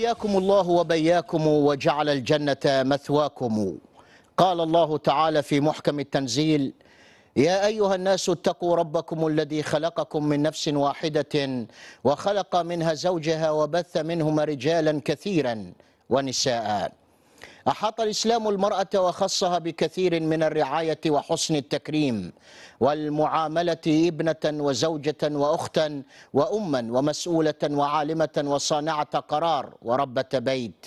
حياكم الله وبياكم وجعل الجنة مثواكم قال الله تعالى في محكم التنزيل يا أيها الناس اتقوا ربكم الذي خلقكم من نفس واحدة وخلق منها زوجها وبث منهما رجالا كثيرا ونساء أحاط الإسلام المرأة وخصها بكثير من الرعاية وحسن التكريم والمعاملة ابنة وزوجة وأختا وأما ومسؤولة وعالمة وصانعة قرار وربة بيت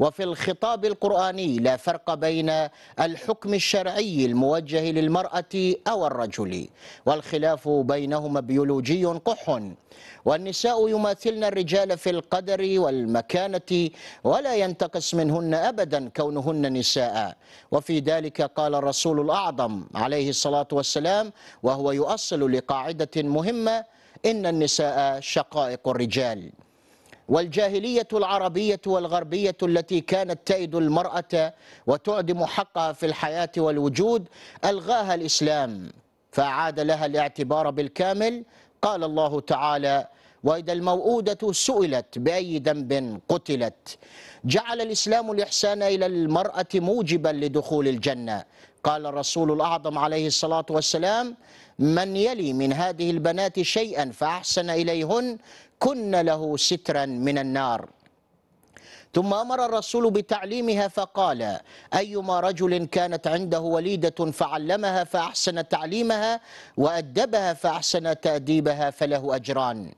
وفي الخطاب القرآني لا فرق بين الحكم الشرعي الموجه للمرأة أو الرجل والخلاف بينهما بيولوجي قح والنساء يماثلن الرجال في القدر والمكانة ولا ينتقص منهن أبدا كونهن نساء وفي ذلك قال الرسول الأعظم عليه الصلاة والسلام وهو يؤصل لقاعدة مهمة إن النساء شقائق الرجال والجاهلية العربية والغربية التي كانت تأيد المرأة وتعدم حقها في الحياة والوجود ألغاها الإسلام فأعاد لها الاعتبار بالكامل قال الله تعالى وإذا الموءودة سئلت بأي ذنب قتلت جعل الإسلام الإحسان إلى المرأة موجبا لدخول الجنة قال الرسول الأعظم عليه الصلاة والسلام من يلي من هذه البنات شيئا فأحسن إليهن كن له سترا من النار ثم أمر الرسول بتعليمها فقال أيما رجل كانت عنده وليدة فعلمها فأحسن تعليمها وأدبها فأحسن تأديبها فله أجران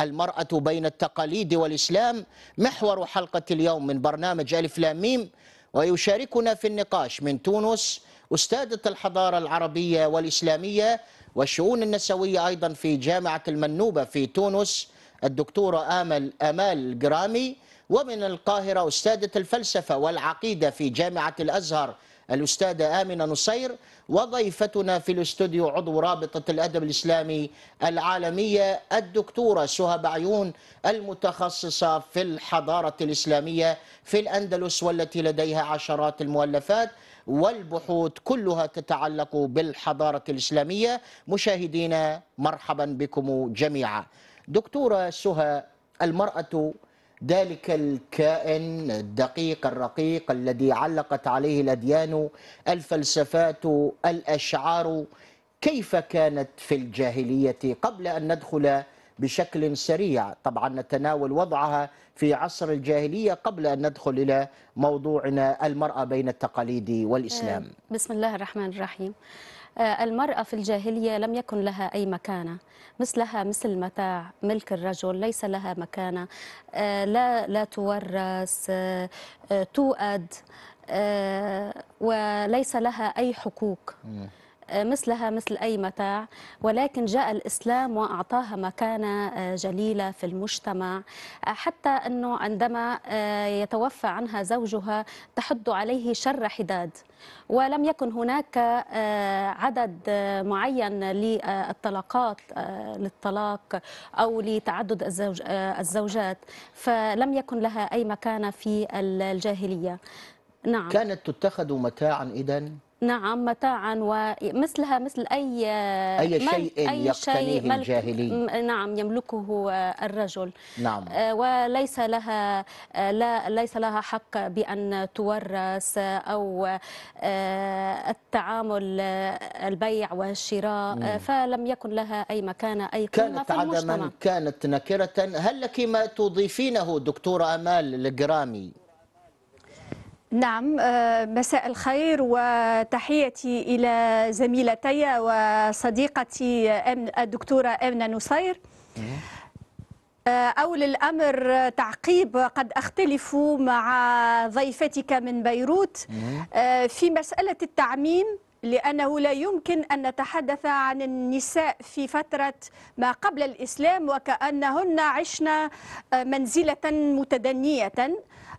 المرأة بين التقاليد والإسلام محور حلقة اليوم من برنامج ألف لاميم ويشاركنا في النقاش من تونس أستاذة الحضارة العربية والإسلامية والشؤون النسوية أيضا في جامعة المنوبة في تونس الدكتورة آمل أمال جرامي ومن القاهرة أستاذة الفلسفة والعقيدة في جامعة الأزهر الأستاذة آمنة نصير وضيفتنا في الاستوديو عضو رابطة الأدب الإسلامي العالمية الدكتورة سهى بعيون المتخصصة في الحضارة الإسلامية في الأندلس والتي لديها عشرات المؤلفات والبحوث كلها تتعلق بالحضارة الإسلامية مشاهدينا مرحبا بكم جميعا دكتورة سهى المرأة ذلك الكائن الدقيق الرقيق الذي علقت عليه الاديان الفلسفات الاشعار كيف كانت في الجاهليه قبل ان ندخل بشكل سريع طبعا نتناول وضعها في عصر الجاهلية قبل أن ندخل إلى موضوعنا المرأة بين التقاليد والإسلام آه، بسم الله الرحمن الرحيم آه، المرأة في الجاهلية لم يكن لها أي مكانة مثلها مثل متاع ملك الرجل ليس لها مكانة آه، لا, لا تورث آه، توأد وليس لها أي حقوق مثلها مثل أي متاع ولكن جاء الإسلام وأعطاها مكانة آه، جليلة في المجتمع آه، حتى أنه عندما آه، يتوفى عنها زوجها تحد عليه شر حداد ولم يكن هناك عدد معين للطلاقات للطلاق أو لتعدد الزوج الزوجات فلم يكن لها أي مكانة في الجاهلية نعم كانت تتخذ متاعا إذن نعم متاعا ومثلها مثل اي اي شيء أي يقتنيه شيء الجاهلي نعم يملكه الرجل نعم آه، وليس لها آه، لا ليس لها حق بان تورث او آه، التعامل البيع والشراء مم. فلم يكن لها اي مكانه اي قيمه كانت في عدما المجتمع. كانت نكره هل لك ما تضيفينه دكتوره امال الجرامي نعم آه، مساء الخير وتحيتي إلى زميلتي وصديقتي الدكتورة أمنة نصير آه، أول الأمر تعقيب قد أختلف مع ضيفتك من بيروت آه، في مسألة التعميم لأنه لا يمكن أن نتحدث عن النساء في فترة ما قبل الإسلام وكأنهن عشنا منزلة متدنية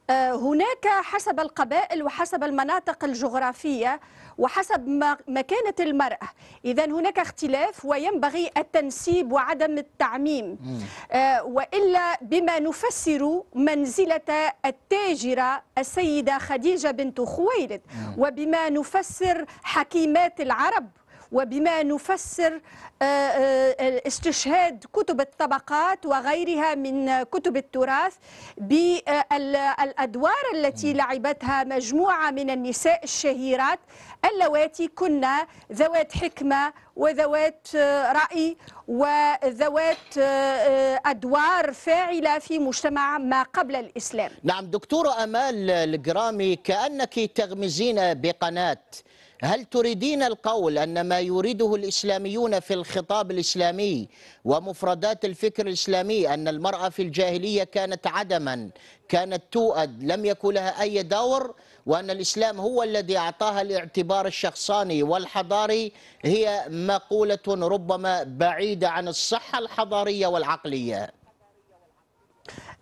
آه، هناك حسب القبائل وحسب المناطق الجغرافية وحسب مكانة المرأة إذا هناك اختلاف وينبغي التنسيب وعدم التعميم آه، وإلا بما نفسر منزلة التاجرة السيدة خديجة بنت خويلد وبما نفسر حكيمات العرب وبما نفسر آه، آه، استشهاد كتب الطبقات وغيرها من كتب التراث بالأدوار التي لعبتها مجموعة من النساء الشهيرات اللواتي كنا ذوات حكمة وذوات آه، رأي وذوات أدوار فاعلة في مجتمع ما قبل الإسلام نعم دكتورة أمال الجرامي كأنك تغمزين بقناة هل تريدين القول أن ما يريده الإسلاميون في الخطاب الإسلامي ومفردات الفكر الإسلامي أن المرأة في الجاهلية كانت عدما كانت توأد لم يكن لها أي دور وأن الإسلام هو الذي أعطاها الاعتبار الشخصاني والحضاري هي مقولة ربما بعيدة عن الصحة الحضارية والعقلية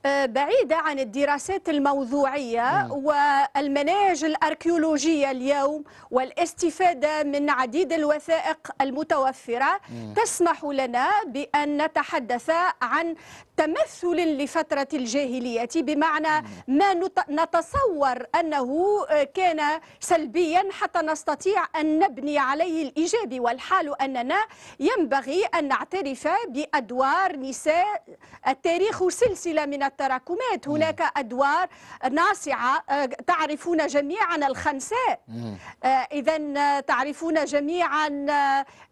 آه، بعيدة عن الدراسات الموضوعية نعم. والمناهج الأركيولوجية اليوم والاستفادة من عديد الوثائق المتوفرة تسمح لنا بأن نتحدث عن تمثل لفترة الجاهلية بمعنى ما نتصور أنه آه، كان سلبيا حتى نستطيع أن نبني عليه الإيجابي والحال أننا ينبغي أن نعترف بأدوار نساء التاريخ سلسلة من التراكمات هناك أدوار ناصعة آه، تعرفون جميعا الخنساء آه، إذا تعرفون جميعا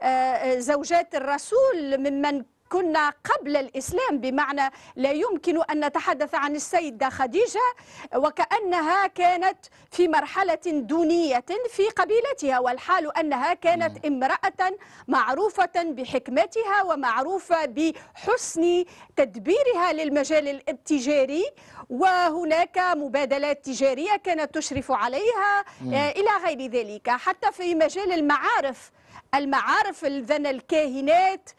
آه، زوجات الرسول ممن كنا قبل الإسلام بمعنى لا يمكن أن نتحدث عن السيدة خديجة وكأنها كانت في مرحلة دونية في قبيلتها والحال أنها كانت امرأة معروفة بحكمتها ومعروفة بحسن تدبيرها للمجال التجاري وهناك مبادلات تجارية كانت تشرف عليها آه، إلى غير ذلك حتى في مجال المعارف المعارف ذن الكاهنات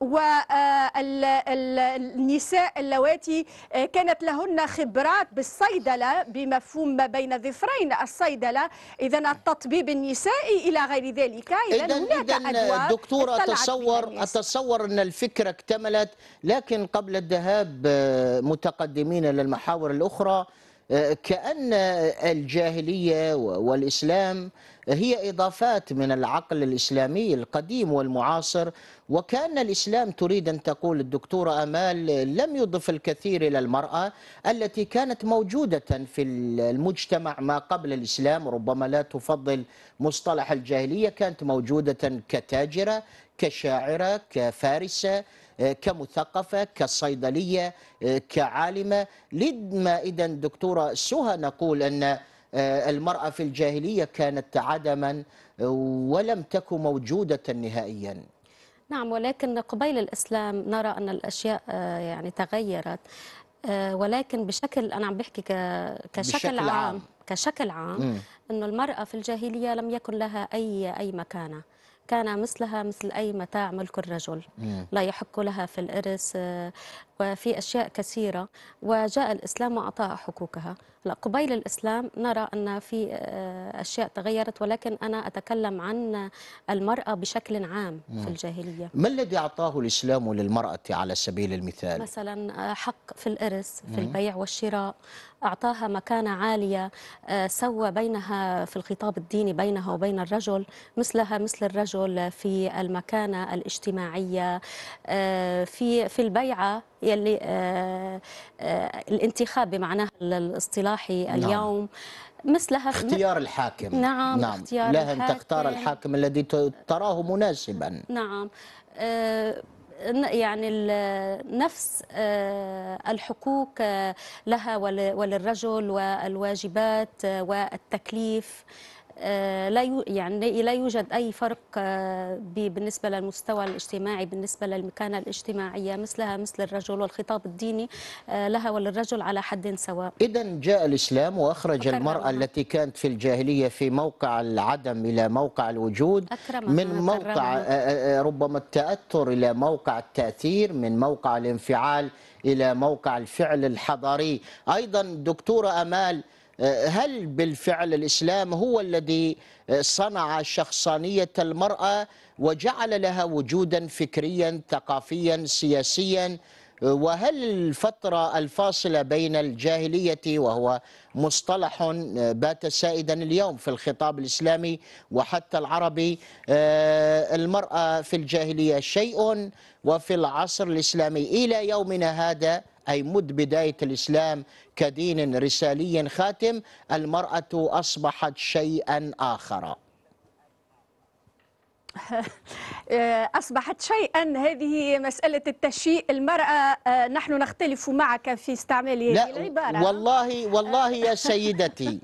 والنساء اللواتي آه، كانت لهن خبرات بالصيدلة بمفهوم ما بين ظفرين الصيدلة إذا التطبيب النسائي إلى غير ذلك إذا هناك آه، أدوار أتصور أتصور أن الفكرة اكتملت لكن قبل الذهاب آه، متقدمين للمحاور الأخرى كأن الجاهلية والإسلام هي إضافات من العقل الإسلامي القديم والمعاصر وكان الإسلام تريد أن تقول الدكتورة أمال لم يضف الكثير إلى المرأة التي كانت موجودة في المجتمع ما قبل الإسلام ربما لا تفضل مصطلح الجاهلية كانت موجودة كتاجرة كشاعرة كفارسة كمثقفة كصيدلية كعالمة لما إذا دكتورة سهى نقول أن آه، المرأة في الجاهلية كانت عدما ولم تكن موجودة نهائيا نعم ولكن قبيل الإسلام نرى أن الأشياء آه، يعني تغيرت آه، ولكن بشكل أنا عم بحكي كشكل بشكل عام, عام كشكل عام أنه المرأة في الجاهلية لم يكن لها أي أي مكانة كان مثلها مثل أي متاع ملك الرجل لا يحق لها في الإرث وفي أشياء كثيرة وجاء الإسلام وأعطاها حقوقها لا قبيل الإسلام نرى أن في آه، أشياء تغيرت ولكن أنا أتكلم عن المرأة بشكل عام في الجاهلية ما الذي أعطاه الإسلام للمرأة على سبيل المثال؟ مثلا آه، حق في الإرث في البيع والشراء أعطاها مكانة عالية آه، سوى بينها في الخطاب الديني بينها وبين الرجل مثلها مثل الرجل في المكانة الاجتماعية في في البيعة يلي آه، آه، الانتخاب بمعناه الاصطلاحي نعم. اليوم نعم. مثلها اختيار الحاكم نعم, نعم. اختيار لها الحاكم. أن تختار الحاكم الذي تراه مناسبا نعم آه، يعني نفس الحقوق لها وللرجل والواجبات والتكليف آه، لا يعني لا يوجد اي فرق آه، بالنسبه للمستوى الاجتماعي بالنسبه للمكانه الاجتماعيه مثلها مثل الرجل والخطاب الديني آه، لها وللرجل على حد سواء اذا جاء الاسلام واخرج المراه أكرمها. التي كانت في الجاهليه في موقع العدم الى موقع الوجود أكرمها. من موقع أكرمها. ربما التاثر الى موقع التاثير من موقع الانفعال الى موقع الفعل الحضاري ايضا دكتوره امال هل بالفعل الإسلام هو الذي صنع شخصانية المرأة وجعل لها وجودا فكريا ثقافيا سياسيا وهل الفترة الفاصلة بين الجاهلية وهو مصطلح بات سائدا اليوم في الخطاب الإسلامي وحتى العربي آه، المرأة في الجاهلية شيء وفي العصر الإسلامي إلى يومنا هذا أي مد بداية الإسلام كدين رسالي خاتم المرأة أصبحت شيئا آخر أصبحت شيئا هذه مسألة التشيء المرأة آه، نحن نختلف معك في استعمال هذه العبارة والله والله يا سيدتي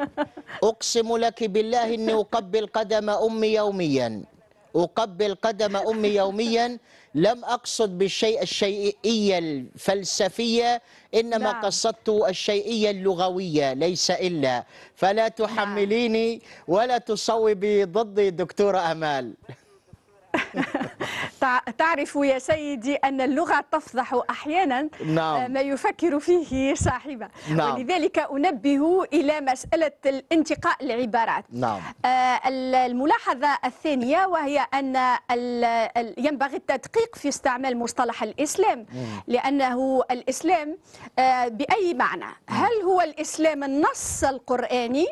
أقسم لك بالله أني أقبل قدم أمي يوميا أقبل قدم أمي يوميا لم أقصد بالشيء الشيئية الفلسفية إنما نعم. قصدت الشيئية اللغوية ليس إلا فلا نعم. تحمليني ولا تصوبي ضدي دكتورة أمال تعرف يا سيدي أن اللغة تفضح أحيانا نعم. آه، ما يفكر فيه صاحبه نعم. ولذلك أنبه إلى مسألة الانتقاء العبارات نعم. آه، الملاحظة الثانية وهي أن ينبغي التدقيق في استعمال مصطلح الإسلام لأنه الإسلام آه، بأي معنى هل هو الإسلام النص القرآني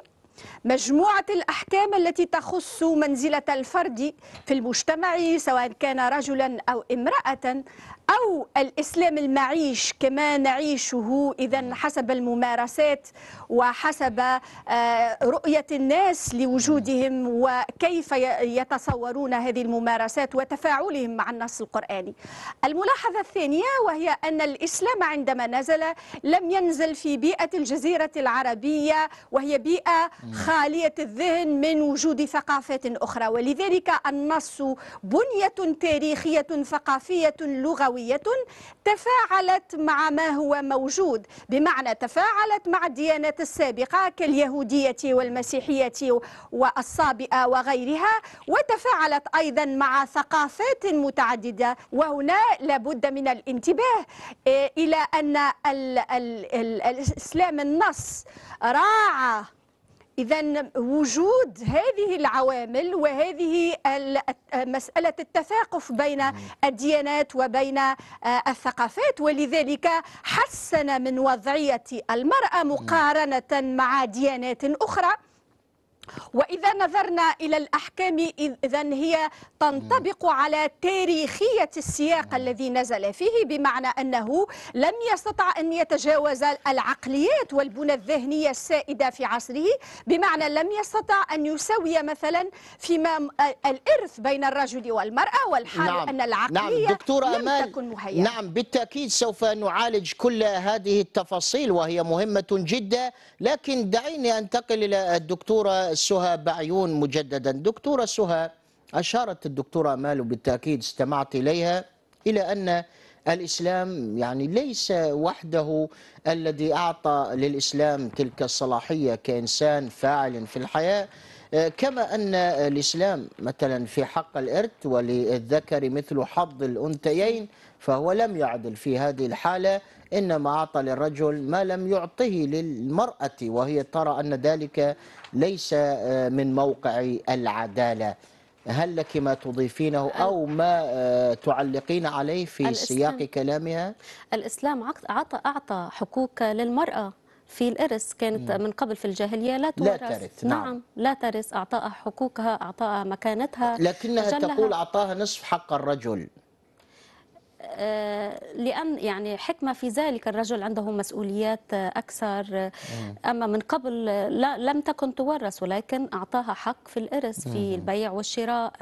مجموعة الأحكام التي تخص منزلة الفرد في المجتمع سواء كان رجلا أو امرأة أو الإسلام المعيش كما نعيشه إذا حسب الممارسات وحسب آه، رؤية الناس لوجودهم وكيف يتصورون هذه الممارسات وتفاعلهم مع النص القرآني الملاحظة الثانية وهي أن الإسلام عندما نزل لم ينزل في بيئة الجزيرة العربية وهي بيئة خارجة خالية الذهن من وجود ثقافات أخرى ولذلك النص بنية تاريخية ثقافية لغوية تفاعلت مع ما هو موجود بمعنى تفاعلت مع الديانات السابقة كاليهودية والمسيحية والصابئة وغيرها وتفاعلت أيضا مع ثقافات متعددة وهنا لابد من الانتباه إلى أن الإسلام النص راعى إذا وجود هذه العوامل وهذه مسألة التثاقف بين الديانات وبين آه، الثقافات ولذلك حسن من وضعية المرأة مقارنة مع ديانات أخرى وإذا نظرنا إلى الأحكام إذا هي تنطبق على تاريخية السياق نعم. الذي نزل فيه بمعنى أنه لم يستطع أن يتجاوز العقليات والبنى الذهنية السائدة في عصره بمعنى لم يستطع أن يساوي مثلا فيما الإرث بين الرجل والمرأة والحال نعم. أن نعم. العقلية نعم. دكتورة لم أمان تكن مهيئة نعم بالتأكيد سوف نعالج كل هذه التفاصيل وهي مهمة جدا لكن دعيني أنتقل إلى الدكتورة سهى بعيون مجددا دكتورة سهى أشارت الدكتورة أمال وبالتأكيد استمعت إليها إلى أن الإسلام يعني ليس وحده الذي أعطى للإسلام تلك الصلاحية كإنسان فاعل في الحياة كما أن الإسلام مثلا في حق الإرث وللذكر مثل حظ الأنثيين فهو لم يعدل في هذه الحالة إنما أعطى للرجل ما لم يعطه للمرأة وهي ترى أن ذلك ليس آه، من موقع العدالة هل لك ما تضيفينه أو ما آه، تعلقين عليه في سياق كلامها؟ الإسلام أعطى حقوق للمرأة في الإرث كانت نعم. من قبل في الجاهلية لا تورث لا ترث نعم. نعم لا ترث أعطاها حقوقها أعطاها مكانتها لكنها تقول أعطاها نصف حق الرجل لأن يعني حكمة في ذلك الرجل عنده مسؤوليات أكثر أما من قبل لا لم تكن تورث ولكن أعطاها حق في الإرث في البيع والشراء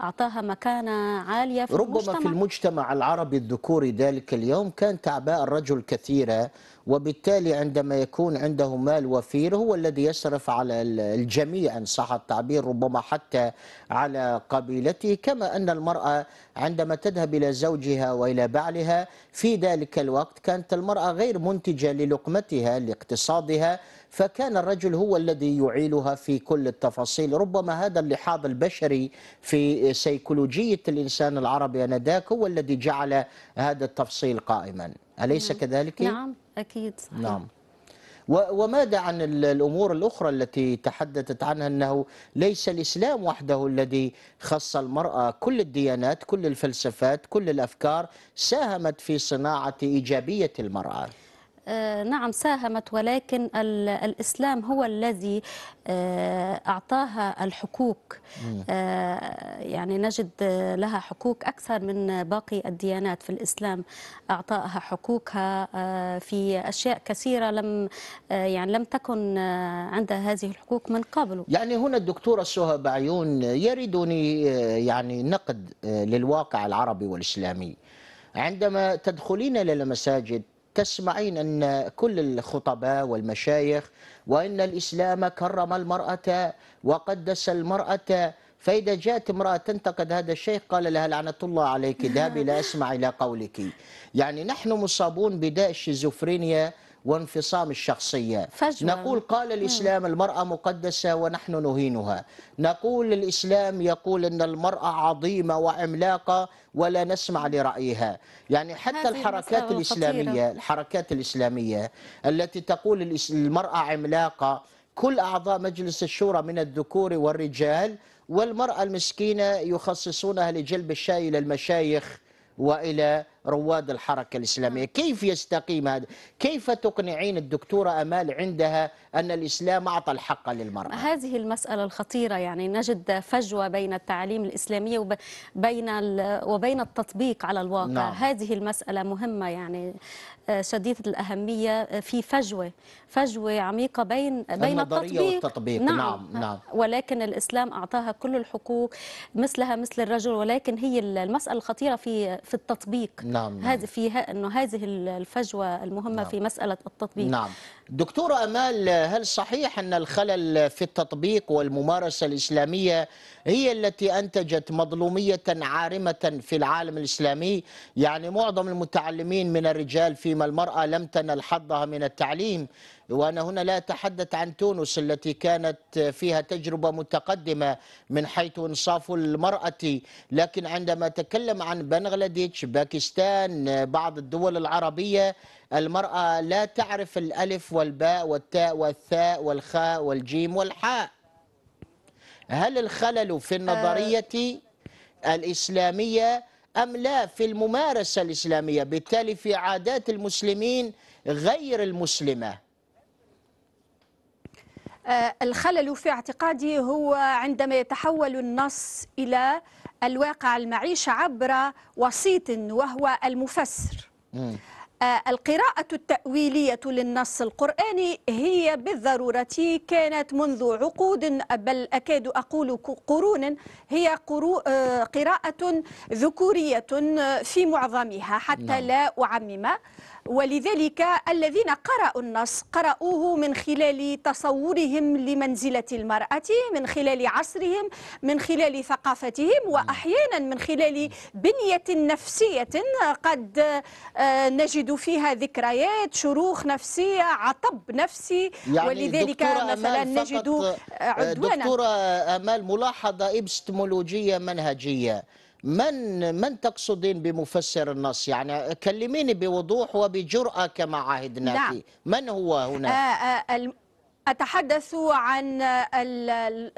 أعطاها مكانة عالية في ربما المجتمع. في المجتمع العربي الذكوري ذلك اليوم كانت أعباء الرجل كثيرة وبالتالي عندما يكون عنده مال وفير هو الذي يصرف على الجميع ان صح التعبير ربما حتى على قبيلته كما ان المراه عندما تذهب الى زوجها والى بعلها في ذلك الوقت كانت المراه غير منتجه للقمتها لاقتصادها فكان الرجل هو الذي يعيلها في كل التفاصيل ربما هذا اللحاظ البشري في سيكولوجية الإنسان العربي أنذاك هو الذي جعل هذا التفصيل قائما أليس نعم. كذلك؟ نعم أكيد صحيح. نعم وماذا عن الأمور الأخرى التي تحدثت عنها أنه ليس الإسلام وحده الذي خص المرأة كل الديانات كل الفلسفات كل الأفكار ساهمت في صناعة إيجابية المرأة آه، نعم ساهمت ولكن الإسلام هو الذي آه، أعطاها الحقوق آه، يعني نجد لها حقوق أكثر من باقي الديانات في الإسلام أعطاها حقوقها في أشياء كثيرة لم يعني لم تكن عندها هذه الحقوق من قبل يعني هنا الدكتورة سهى بعيون يردني يعني نقد للواقع العربي والإسلامي عندما تدخلين إلى المساجد تسمعين أن كل الخطباء والمشايخ وأن الإسلام كرم المرأة وقدس المرأة فإذا جاءت امرأة تنتقد هذا الشيخ قال لها لعنة الله عليك اذهبي لا أسمع إلى قولك يعني نحن مصابون بداء الشيزوفرينيا وانفصام الشخصية فجوة. نقول قال الإسلام المرأة مقدسة ونحن نهينها نقول الإسلام يقول أن المرأة عظيمة وعملاقة ولا نسمع لرأيها يعني حتى الحركات الإسلامية خطيرة. الحركات الإسلامية التي تقول المرأة عملاقة كل أعضاء مجلس الشورى من الذكور والرجال والمرأة المسكينة يخصصونها لجلب الشاي إلى المشايخ وإلى رواد الحركة الإسلامية نعم. كيف يستقيم هذا كيف تقنعين الدكتورة أمال عندها أن الإسلام أعطى الحق للمرأة هذه المسألة الخطيرة يعني نجد فجوة بين التعليم الإسلامية وبين, وبين التطبيق على الواقع نعم. هذه المسألة مهمة يعني آه، شديدة الأهمية آه، في فجوة فجوة عميقة بين بين التطبيق, والتطبيق. نعم. نعم نعم ولكن الإسلام أعطاها كل الحقوق مثلها مثل الرجل ولكن هي المسألة الخطيرة في في التطبيق نعم. نعم نعم. فيها أنه هذه الفجوة المهمة نعم. في مسألة التطبيق نعم. دكتورة أمال هل صحيح أن الخلل في التطبيق والممارسة الإسلامية هي التي أنتجت مظلومية عارمة في العالم الإسلامي يعني معظم المتعلمين من الرجال فيما المرأة لم تنل حظها من التعليم وأنا هنا لا أتحدث عن تونس التي كانت فيها تجربة متقدمة من حيث إنصاف المرأة لكن عندما أتكلم عن بنغلاديش باكستان بعض الدول العربية المرأة لا تعرف الألف والباء والتاء والثاء والخاء والجيم والحاء هل الخلل في آه. النظرية الإسلامية أم لا في الممارسة الإسلامية بالتالي في عادات المسلمين غير المسلمة آه، الخلل في اعتقادي هو عندما يتحول النص إلى الواقع المعيشة عبر وسيط وهو المفسر آه، القراءة التأويلية للنص القرآني هي بالضرورة كانت منذ عقود بل أكاد أقول قرون هي آه، قراءة ذكورية في معظمها حتى نعم. لا أعمم ولذلك الذين قرأوا النص قرأوه من خلال تصورهم لمنزلة المرأة من خلال عصرهم من خلال ثقافتهم وأحيانا من خلال بنية نفسية قد آه، نجد فيها ذكريات شروخ نفسية عطب نفسي يعني ولذلك مثلا نجد آه، عدوانا دكتورة أمال ملاحظة إبستمولوجية منهجية من من تقصدين بمفسر النص يعني كلميني بوضوح وبجرأة كما عهدنا نعم. فيه من هو هنا آآ آه، آآ آه، أتحدث عن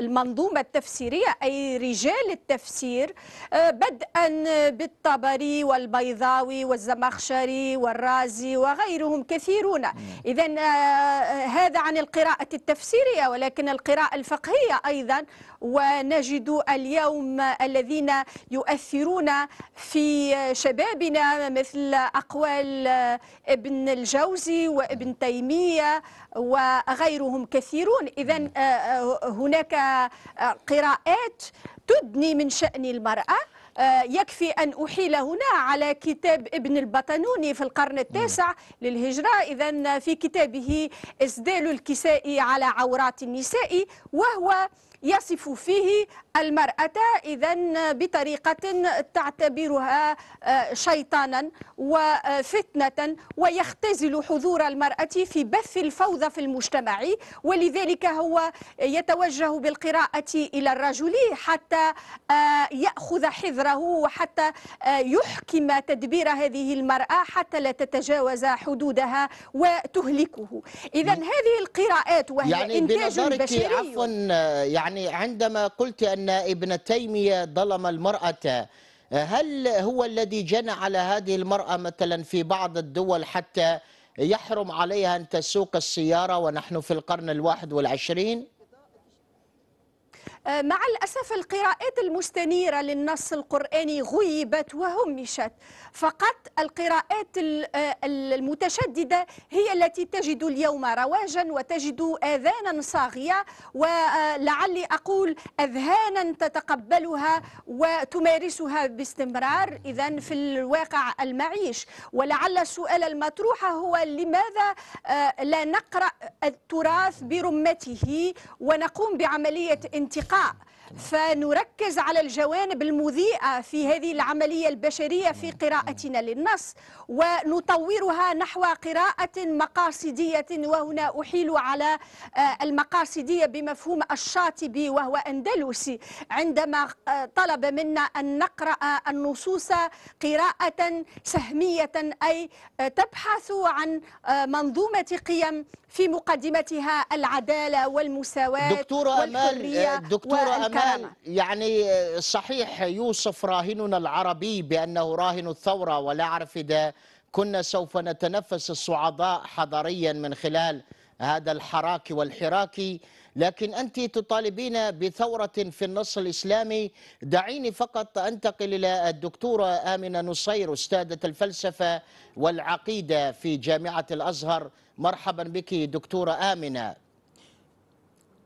المنظومة التفسيرية أي رجال التفسير آه، بدءا بالطبري والبيضاوي والزمخشري والرازي وغيرهم كثيرون إذا هذا عن القراءة التفسيرية ولكن القراءة الفقهية أيضا ونجد اليوم الذين يؤثرون في شبابنا مثل أقوال ابن الجوزي وابن تيمية وغيرهم كثيرون إذا آه، آه، هناك قراءات تدني من شأن المرأة آه، يكفي أن أحيل هنا على كتاب ابن البطنوني في القرن التاسع للهجرة إذا في كتابه إسدال الكساء على عورات النساء وهو يصف فيه المرأة إذا بطريقة تعتبرها آه، شيطانا وفتنة ويختزل حضور المرأة في بث الفوضى في المجتمع ولذلك هو يتوجه بالقراءة إلى الرجل حتى آه، يأخذ حذره وحتى آه، يحكم تدبير هذه المرأة حتى لا تتجاوز حدودها وتهلكه إذا هذه القراءات وهي يعني إنتاج بشري يعني يعني عندما قلت أن ابن تيمية ظلم المرأة هل هو الذي جنى على هذه المرأة مثلا في بعض الدول حتى يحرم عليها أن تسوق السيارة ونحن في القرن الواحد والعشرين؟ آه، مع الأسف القراءات المستنيرة للنص القرآني غيبت وهمشت فقط القراءات آه، المتشددة هي التي تجد اليوم رواجا وتجد آذانا صاغية ولعلي أقول أذهانا تتقبلها وتمارسها باستمرار إذا في الواقع المعيش ولعل السؤال المطروح هو لماذا آه، لا نقرأ التراث برمته ونقوم بعملية انتقال الإيقاع فنركز على الجوانب المذيئة في هذه العملية البشرية في قراءتنا للنص ونطورها نحو قراءة مقاصدية وهنا أحيل على آه، المقاصدية بمفهوم الشاطبي وهو أندلسي عندما آه، طلب منا أن نقرأ النصوص قراءة سهمية أي آه، تبحث عن منظومة قيم في مقدمتها العدالة والمساواة دكتورة والحرية آه، أمال دكتورة أمال يعني آه، صحيح يوصف راهننا العربي بأنه راهن الثورة ولا أعرف إذا كنا سوف نتنفس الصعداء حضريا من خلال هذا الحراك والحراكي لكن أنت تطالبين بثورة في النص الإسلامي دعيني فقط أنتقل إلى الدكتورة آمنة نصير أستاذة الفلسفة والعقيدة في جامعة الأزهر مرحبا بك دكتورة آمنة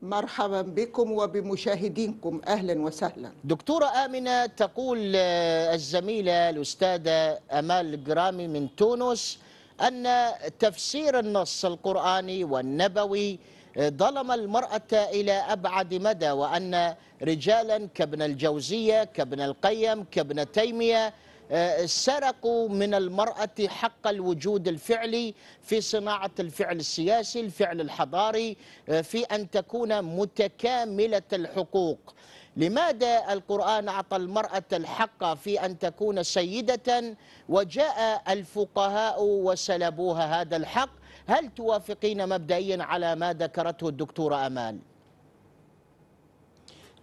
مرحبا بكم وبمشاهدينكم اهلا وسهلا دكتوره امنه تقول آه، الزميله الاستاذه امال جرامي من تونس ان تفسير النص القراني والنبوي ظلم المرأة إلى أبعد مدى وأن رجالا كابن الجوزية كابن القيم كابن تيمية آه، سرقوا من المرأة حق الوجود الفعلي في صناعة الفعل السياسي الفعل الحضاري آه، في أن تكون متكاملة الحقوق لماذا القرآن أعطى المرأة الحق في أن تكون سيدة وجاء الفقهاء وسلبوها هذا الحق هل توافقين مبدئيا على ما ذكرته الدكتورة أمال؟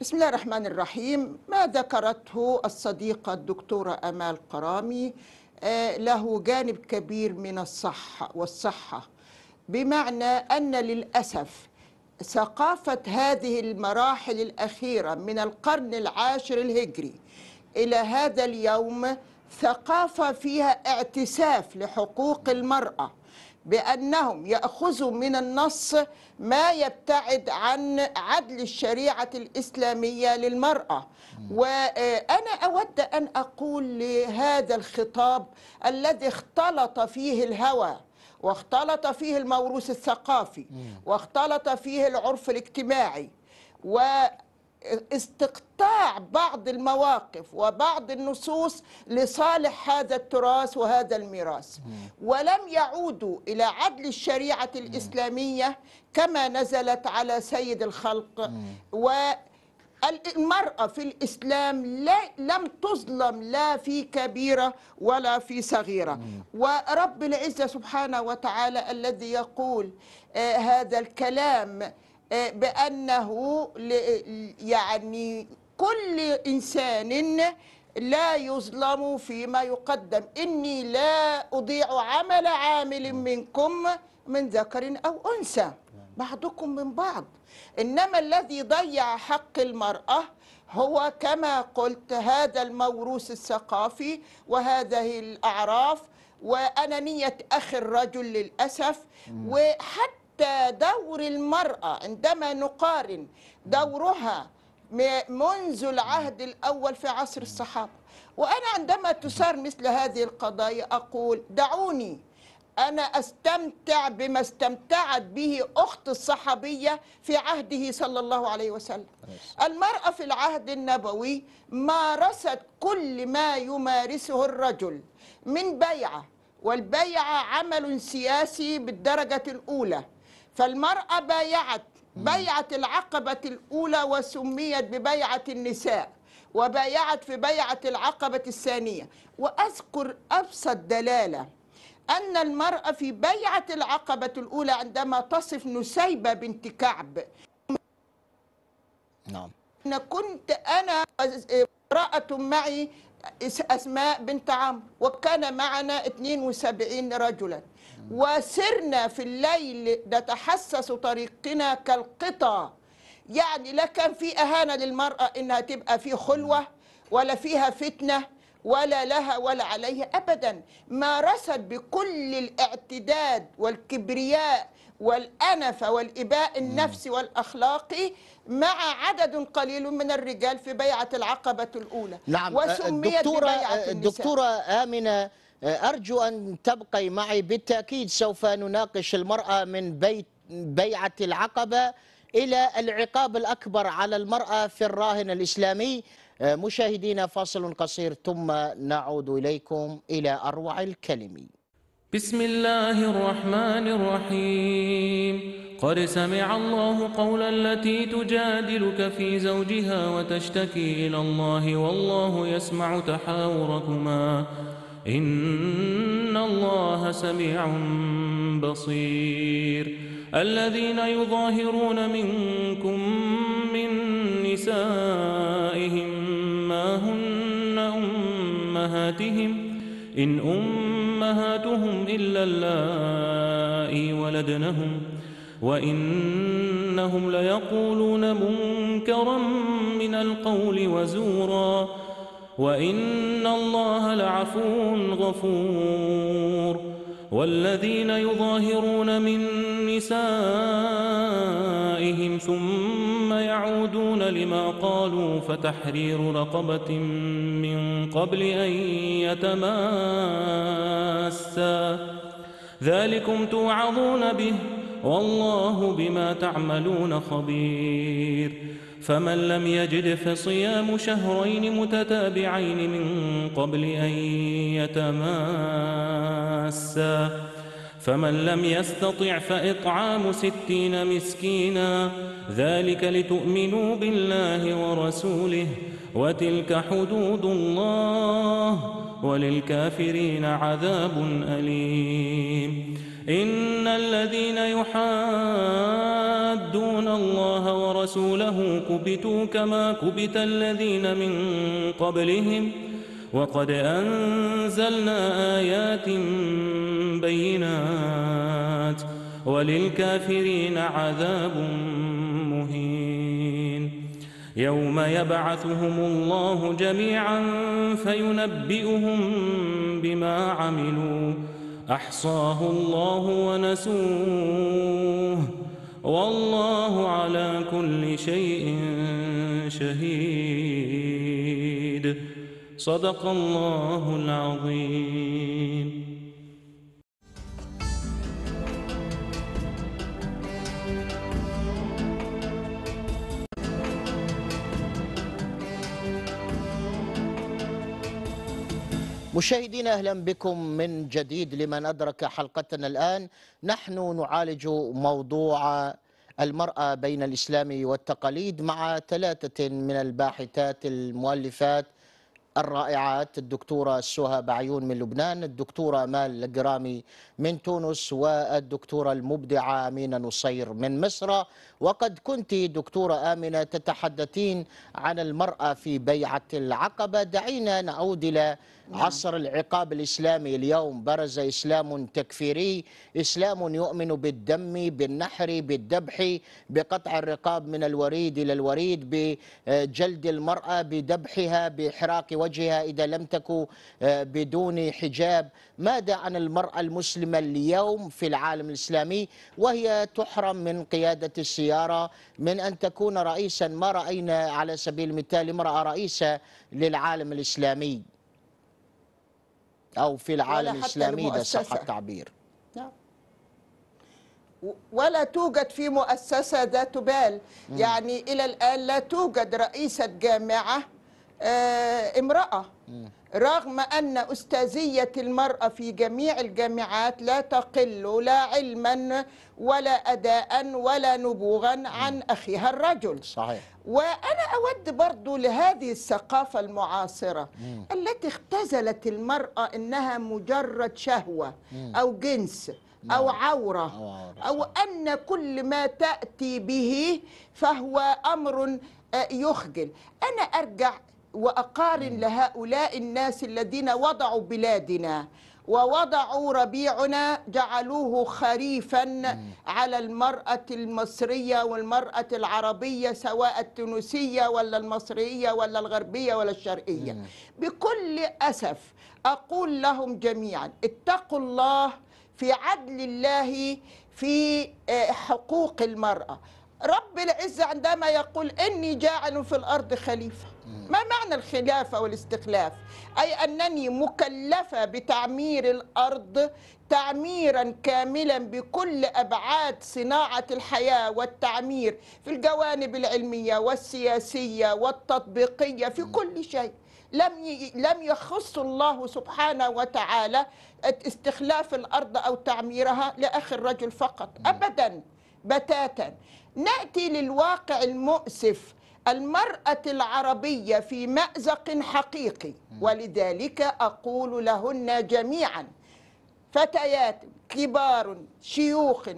بسم الله الرحمن الرحيم ما ذكرته الصديقة الدكتورة أمال قرامي آه، له جانب كبير من الصحة والصحة بمعنى أن للأسف ثقافة هذه المراحل الأخيرة من القرن العاشر الهجري إلى هذا اليوم ثقافة فيها اعتساف لحقوق المرأة بأنهم يأخذوا من النص ما يبتعد عن عدل الشريعة الإسلامية للمرأة وأنا أود أن أقول لهذا الخطاب الذي اختلط فيه الهوى واختلط فيه الموروث الثقافي واختلط فيه العرف الاجتماعي و استقطاع بعض المواقف وبعض النصوص لصالح هذا التراث وهذا الميراث ولم يعودوا إلى عدل الشريعة الإسلامية كما نزلت على سيد الخلق و المرأة في الإسلام لا لم تظلم لا في كبيرة ولا في صغيرة ورب العزة سبحانه وتعالى الذي يقول آه، هذا الكلام إيه، بأنه يعني كل إنسان لا يظلم فيما يقدم إني لا أضيع عمل عامل منكم من ذكر أو أنثى بعضكم من بعض إنما الذي ضيع حق المرأة هو كما قلت هذا الموروث الثقافي وهذه الأعراف وأنانية أخ الرجل للأسف وحتى دور المرأة عندما نقارن دورها منذ العهد الأول في عصر الصحابة وأنا عندما تثار مثل هذه القضايا أقول دعوني أنا أستمتع بما استمتعت به أخت الصحابية في عهده صلى الله عليه وسلم المرأة في العهد النبوي مارست كل ما يمارسه الرجل من بيعة والبيعة عمل سياسي بالدرجة الأولى فالمرأة بايعت بيعة العقبة الأولى وسميت ببيعة النساء وبايعت في بيعة العقبة الثانية وأذكر أبسط دلالة أن المرأة في بيعة العقبة الأولى عندما تصف نسيبة بنت كعب نعم أنا كنت أنا امرأة معي أسماء بنت عمرو وكان معنا 72 رجلاً وسرنا في الليل نتحسس طريقنا كالقطة يعني لا كان في أهانة للمرأة إنها تبقى في خلوة ولا فيها فتنة ولا لها ولا عليها أبدا مارست بكل الاعتداد والكبرياء والأنفة والإباء النفسي والأخلاقي مع عدد قليل من الرجال في بيعة العقبة الأولى نعم آه، وسميت الدكتورة, آه، دكتورة آمنة أرجو أن تبقي معي بالتأكيد سوف نناقش المرأة من بيت بيعة العقبة إلى العقاب الأكبر على المرأة في الراهن الإسلامي آه، مشاهدينا فاصل قصير ثم نعود إليكم إلى أروع الكلم بسم الله الرحمن الرحيم قد سمع الله قول التي تجادلك في زوجها وتشتكي إلى الله والله يسمع تحاوركما إن الله سميع بصير الذين يظاهرون منكم من نسائهم ما هن أمهاتهم إن أمهاتهم إلا اللائي ولدنهم وإنهم ليقولون منكرا من القول وزوراً وإن الله لعفو غفور والذين يظاهرون من نسائهم ثم يعودون لما قالوا فتحرير رقبة من قبل أن يتماسا ذلكم توعظون به والله بما تعملون خبير فمن لم يجد فصيام شهرين متتابعين من قبل أن يتماسا فمن لم يستطع فإطعام ستين مسكينا ذلك لتؤمنوا بالله ورسوله وتلك حدود الله وللكافرين عذاب أليم إن الذين يحادون الله ورسوله كبتوا كما كبت الذين من قبلهم وقد أنزلنا آيات بينات وللكافرين عذاب مهين يوم يبعثهم الله جميعا فينبئهم بما عملوا أحصاه الله ونسوه والله على كل شيء شهيد صدق الله العظيم مشاهدينا اهلا بكم من جديد لمن ادرك حلقتنا الان نحن نعالج موضوع المراه بين الاسلام والتقاليد مع ثلاثه من الباحثات المؤلفات الرائعات الدكتورة سهى بعيون من لبنان الدكتورة مال الجرامي من تونس والدكتورة المبدعة أمينة نصير من مصر وقد كنت دكتورة آمنة تتحدثين عن المرأة في بيعة العقبة دعينا نعود إلى نعم. عصر العقاب الإسلامي اليوم برز إسلام تكفيري إسلام يؤمن بالدم بالنحر بالذبح بقطع الرقاب من الوريد إلى الوريد بجلد المرأة بذبحها بإحراق وجهها إذا لم تكن آه، بدون حجاب ماذا عن المرأة المسلمة اليوم في العالم الإسلامي وهي تحرم من قيادة السيارة من أن تكون رئيسا ما رأينا على سبيل المثال امرأة رئيسة للعالم الإسلامي أو في العالم الإسلامي ده صح التعبير نعم. ولا توجد في مؤسسة ذات بال يعني إلى الآن لا توجد رئيسة جامعة آه، امرأة رغم أن أستاذية المرأة في جميع الجامعات لا تقل لا علما ولا أداء ولا نبوغا عن أخيها الرجل صحيح وأنا أود برضو لهذه الثقافة المعاصرة مم. التي اختزلت المرأة أنها مجرد شهوة مم. أو جنس أو نعم. عورة, أو عورة أو أن كل ما تأتي به فهو أمر آه، يخجل أنا أرجع وأقارن لهؤلاء الناس الذين وضعوا بلادنا ووضعوا ربيعنا جعلوه خريفا على المرأة المصرية والمرأة العربية سواء التونسية ولا المصرية ولا الغربية ولا الشرقية بكل أسف أقول لهم جميعا اتقوا الله في عدل الله في آه، حقوق المرأة رب العزة عندما يقول إني جاعل في الأرض خليفة ما معنى الخلافة والاستخلاف أي أنني مكلفة بتعمير الأرض تعميرا كاملا بكل أبعاد صناعة الحياة والتعمير في الجوانب العلمية والسياسية والتطبيقية في كل شيء لم لم يخص الله سبحانه وتعالى استخلاف الارض او تعميرها لاخر رجل فقط ابدا بتاتا ناتي للواقع المؤسف المرأة العربية في مأزق حقيقي ولذلك أقول لهن جميعا فتيات كبار شيوخ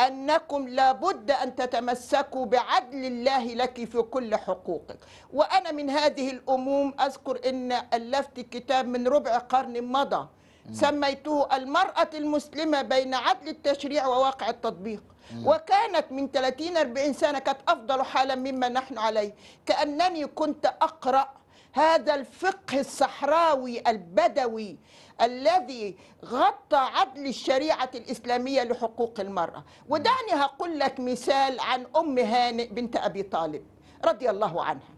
أنكم لابد أن تتمسكوا بعدل الله لك في كل حقوقك وأنا من هذه الأموم أذكر أن ألفت كتاب من ربع قرن مضى سميته المرأة المسلمة بين عدل التشريع وواقع التطبيق وكانت من 30 40 سنة كانت أفضل حالا مما نحن عليه كأنني كنت أقرأ هذا الفقه الصحراوي البدوي الذي غطى عدل الشريعة الإسلامية لحقوق المرأة ودعني اقول لك مثال عن أم هانئ بنت أبي طالب رضي الله عنها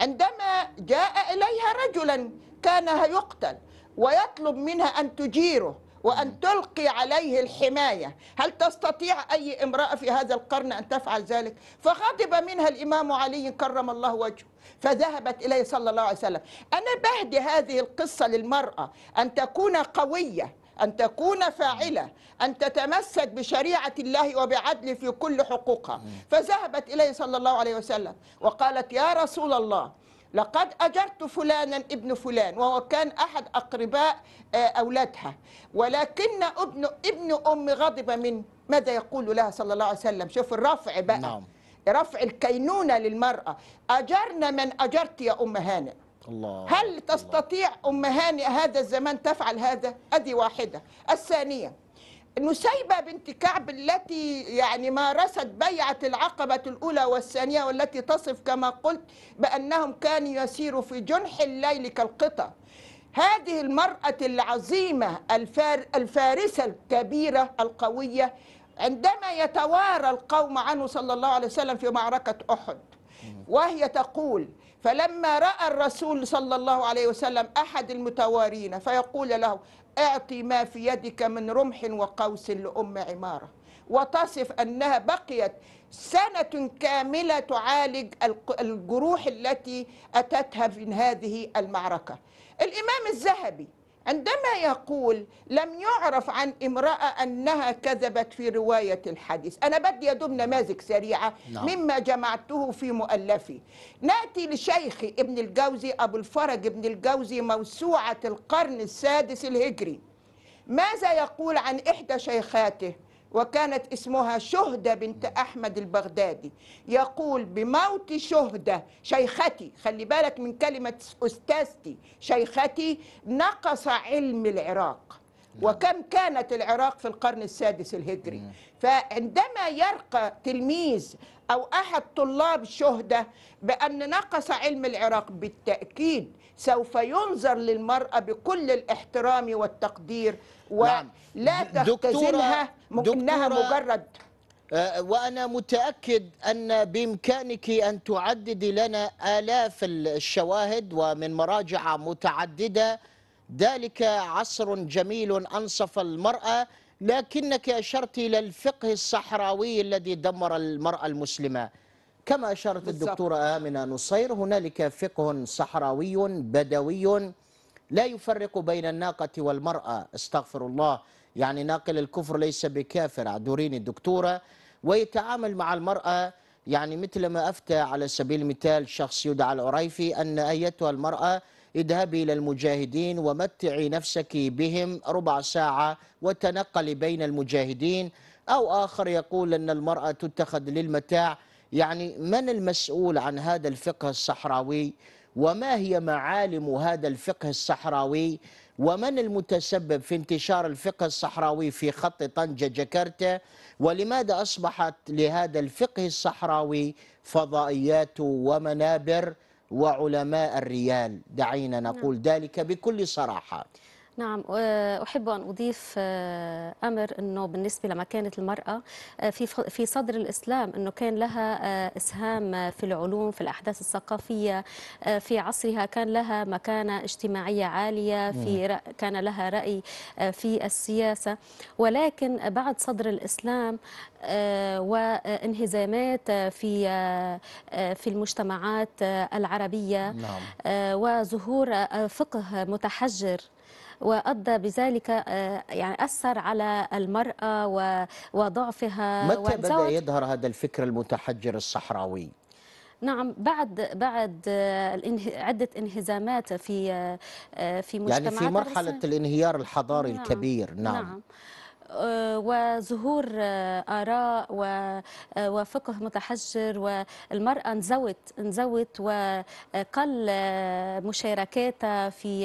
عندما جاء إليها رجلا كان يقتل ويطلب منها أن تجيره وأن تلقي عليه الحماية هل تستطيع أي امرأة في هذا القرن أن تفعل ذلك فغضب منها الإمام علي كرم الله وجهه فذهبت إليه صلى الله عليه وسلم أنا بهدي هذه القصة للمرأة أن تكون قوية أن تكون فاعلة أن تتمسك بشريعة الله وبعدله في كل حقوقها فذهبت إليه صلى الله عليه وسلم وقالت يا رسول الله لقد أجرت فلانا ابن فلان وهو كان أحد أقرباء آه، أولادها ولكن ابن ابن أم غضب من ماذا يقول لها صلى الله عليه وسلم شوف الرفع بقى نعم. رفع الكينونة للمرأة أجرنا من أجرت يا أم هانئ الله هل تستطيع الله. أم هانئ هذا الزمان تفعل هذا؟ أدي واحدة الثانية نسيبة بنت كعب التي يعني مارست بيعة العقبة الأولى والثانية والتي تصف كما قلت بأنهم كانوا يسيروا في جنح الليل كالقطة هذه المرأة العظيمة الفار الفارسة الكبيرة القوية عندما يتوارى القوم عنه صلى الله عليه وسلم في معركة أحد وهي تقول فلما رأى الرسول صلى الله عليه وسلم أحد المتوارين فيقول له اعطي ما في يدك من رمح وقوس لأم عمارة وتصف أنها بقيت سنة كاملة تعالج الجروح التي أتتها من هذه المعركة الإمام الذهبي عندما يقول لم يعرف عن امرأة أنها كذبت في رواية الحديث أنا بدي أدوم نماذج سريعة نعم. مما جمعته في مؤلفي نأتي لشيخ ابن الجوزي أبو الفرج ابن الجوزي موسوعة القرن السادس الهجري ماذا يقول عن إحدى شيخاته وكانت اسمها شهدة بنت أحمد البغدادي يقول بموت شهدة شيختي خلي بالك من كلمة أستاذتي شيختي نقص علم العراق نعم. وكم كانت العراق في القرن السادس الهجري نعم. فعندما يرقى تلميذ أو أحد طلاب شهدة بأن نقص علم العراق بالتأكيد سوف ينظر للمرأة بكل الاحترام والتقدير ولا نعم. تختزلها إنها مجرد آه، وأنا متأكد أن بإمكانك أن تعددي لنا آلاف الشواهد ومن مراجع متعددة ذلك عصر جميل أنصف المرأة لكنك أشرت إلى الفقه الصحراوي الذي دمر المرأة المسلمة كما أشارت بالزبط. الدكتورة آمنة نصير هنالك فقه صحراوي بدوي لا يفرق بين الناقة والمرأة استغفر الله يعني ناقل الكفر ليس بكافر اعذرين الدكتورة ويتعامل مع المرأة يعني مثل ما أفتى على سبيل المثال شخص يدعى العريفي أن أيتها المرأة اذهبي إلى المجاهدين ومتعي نفسك بهم ربع ساعة وتنقلي بين المجاهدين أو آخر يقول أن المرأة تتخذ للمتاع يعني من المسؤول عن هذا الفقه الصحراوي وما هي معالم هذا الفقه الصحراوي ومن المتسبب في انتشار الفقه الصحراوي في خط طنجة جكرتا ولماذا أصبحت لهذا الفقه الصحراوي فضائيات ومنابر وعلماء الريال دعينا نعم. نقول ذلك بكل صراحة نعم احب ان اضيف آه، امر انه بالنسبه لمكانه المراه آه، في في صدر الاسلام انه كان لها آه، اسهام في العلوم في الاحداث الثقافيه في عصرها كان لها مكانه اجتماعيه عاليه في كان لها راي في السياسه ولكن بعد صدر الاسلام وانهزامات في في المجتمعات العربيه نعم. وظهور فقه متحجر وأدى بذلك آه، يعني أثر على المرأة وضعفها متى بدأ يظهر هذا الفكر المتحجر الصحراوي؟ نعم بعد بعد آه، عده انهزامات في آه، يعني في مجتمعات يعني في مرحله الانهيار الحضاري نعم الكبير نعم, نعم. وظهور آه، آراء آه، وفقه متحجر والمرأة انزوت انزوت وقل آه، مشاركاتها في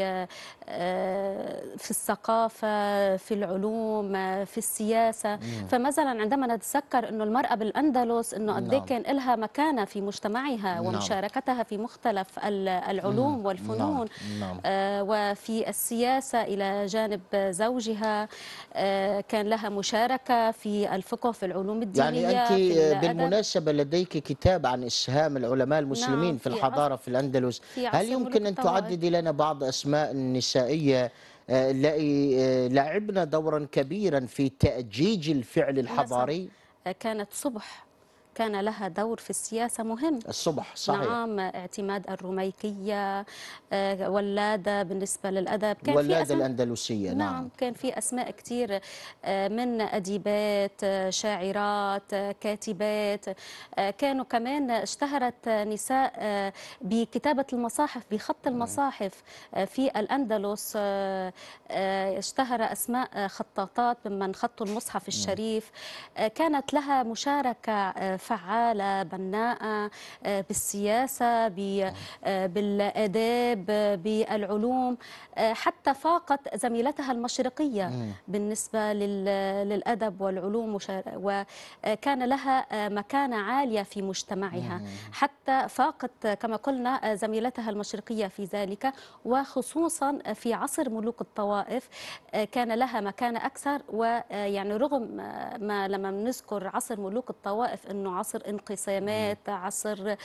في الثقافة في العلوم في السياسة فمثلا عندما نتذكر أنه المرأة بالأندلس أنه قد إيه نعم. كان لها مكانة في مجتمعها نعم. ومشاركتها في مختلف العلوم نعم. والفنون نعم. وفي السياسة إلى جانب زوجها كان لها مشاركة في الفقه في العلوم يعني الدينية يعني أنت بالمناسبة لديك كتاب عن إسهام العلماء المسلمين نعم في, في الحضارة في الأندلس في هل يمكن أن تعددي لنا بعض أسماء النسائية آه، آه، لعبنا دورا كبيرا في تأجيج الفعل الحضاري؟ آه، كانت صبح كان لها دور في السياسة مهم الصبح صحيح نعم اعتماد الرميكية آه، ولادة بالنسبة للأدب كان ولادة في الأندلسية نعم, نعم كان في أسماء كثير آه، من أديبات آه، شاعرات كاتبات كانوا كمان اشتهرت نساء بكتابة المصاحف بخط نعم. المصاحف في الأندلس اشتهر أسماء خطاطات ممن خطوا المصحف نعم. الشريف كانت لها مشاركة فعالة بناءة آه، بالسياسة آه. آه، بالآداب بالعلوم حتى فاقت زميلتها المشرقية بالنسبة للأدب والعلوم وكان لها مكانة عالية في مجتمعها حتى فاقت كما قلنا زميلتها المشرقية في ذلك وخصوصا في عصر ملوك الطوائف كان لها مكانة أكثر ويعني رغم ما لما بنذكر عصر ملوك الطوائف أنه انه عصر انقسامات عصر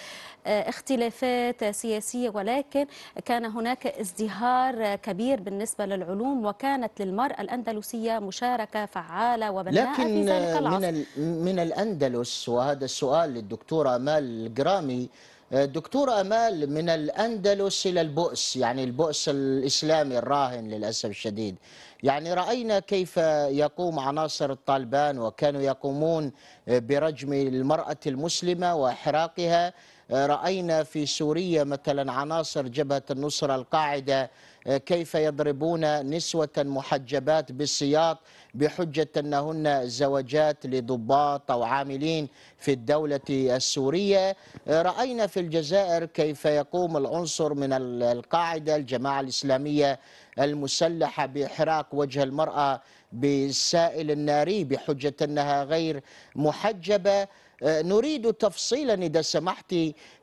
آه، اختلافات سياسية ولكن كان هناك ازدهار كبير بالنسبة للعلوم وكانت للمرأة الأندلسية مشاركة فعالة وبناء في ذلك العصر لكن من الأندلس وهذا السؤال للدكتورة مال جرامي دكتور امال من الاندلس الى البؤس يعني البؤس الاسلامي الراهن للاسف الشديد يعني راينا كيف يقوم عناصر الطالبان وكانوا يقومون برجم المراه المسلمه واحراقها راينا في سوريا مثلا عناصر جبهه النصره القاعده آه، كيف يضربون نسوه محجبات بالسياط بحجه انهن زوجات لضباط او عاملين في الدوله السوريه آه، راينا في الجزائر كيف يقوم العنصر من القاعده الجماعه الاسلاميه المسلحه باحراق وجه المراه بالسائل الناري بحجه انها غير محجبه آه، نريد تفصيلا إذا سمحت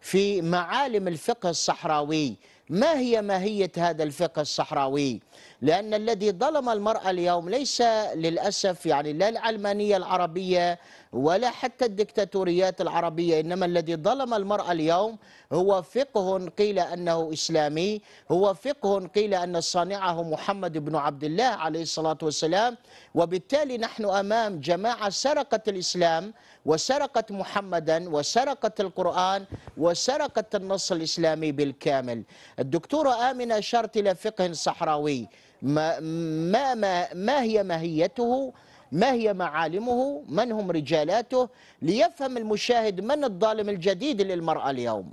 في معالم الفقه الصحراوي ما هي ماهية هذا الفقه الصحراوي لأن الذي ظلم المرأة اليوم ليس للأسف يعني لا العلمانية العربية ولا حتى الدكتاتوريات العربية إنما الذي ظلم المرأة اليوم هو فقه قيل أنه إسلامي هو فقه قيل أن صانعه محمد بن عبد الله عليه الصلاة والسلام وبالتالي نحن أمام جماعة سرقت الإسلام وسرقت محمدا وسرقت القرآن وسرقت النص الإسلامي بالكامل الدكتورة آمنة شرط إلى فقه صحراوي ما, ما, ما, ما هي ماهيته ما هي معالمه من هم رجالاته ليفهم المشاهد من الظالم الجديد للمرأة اليوم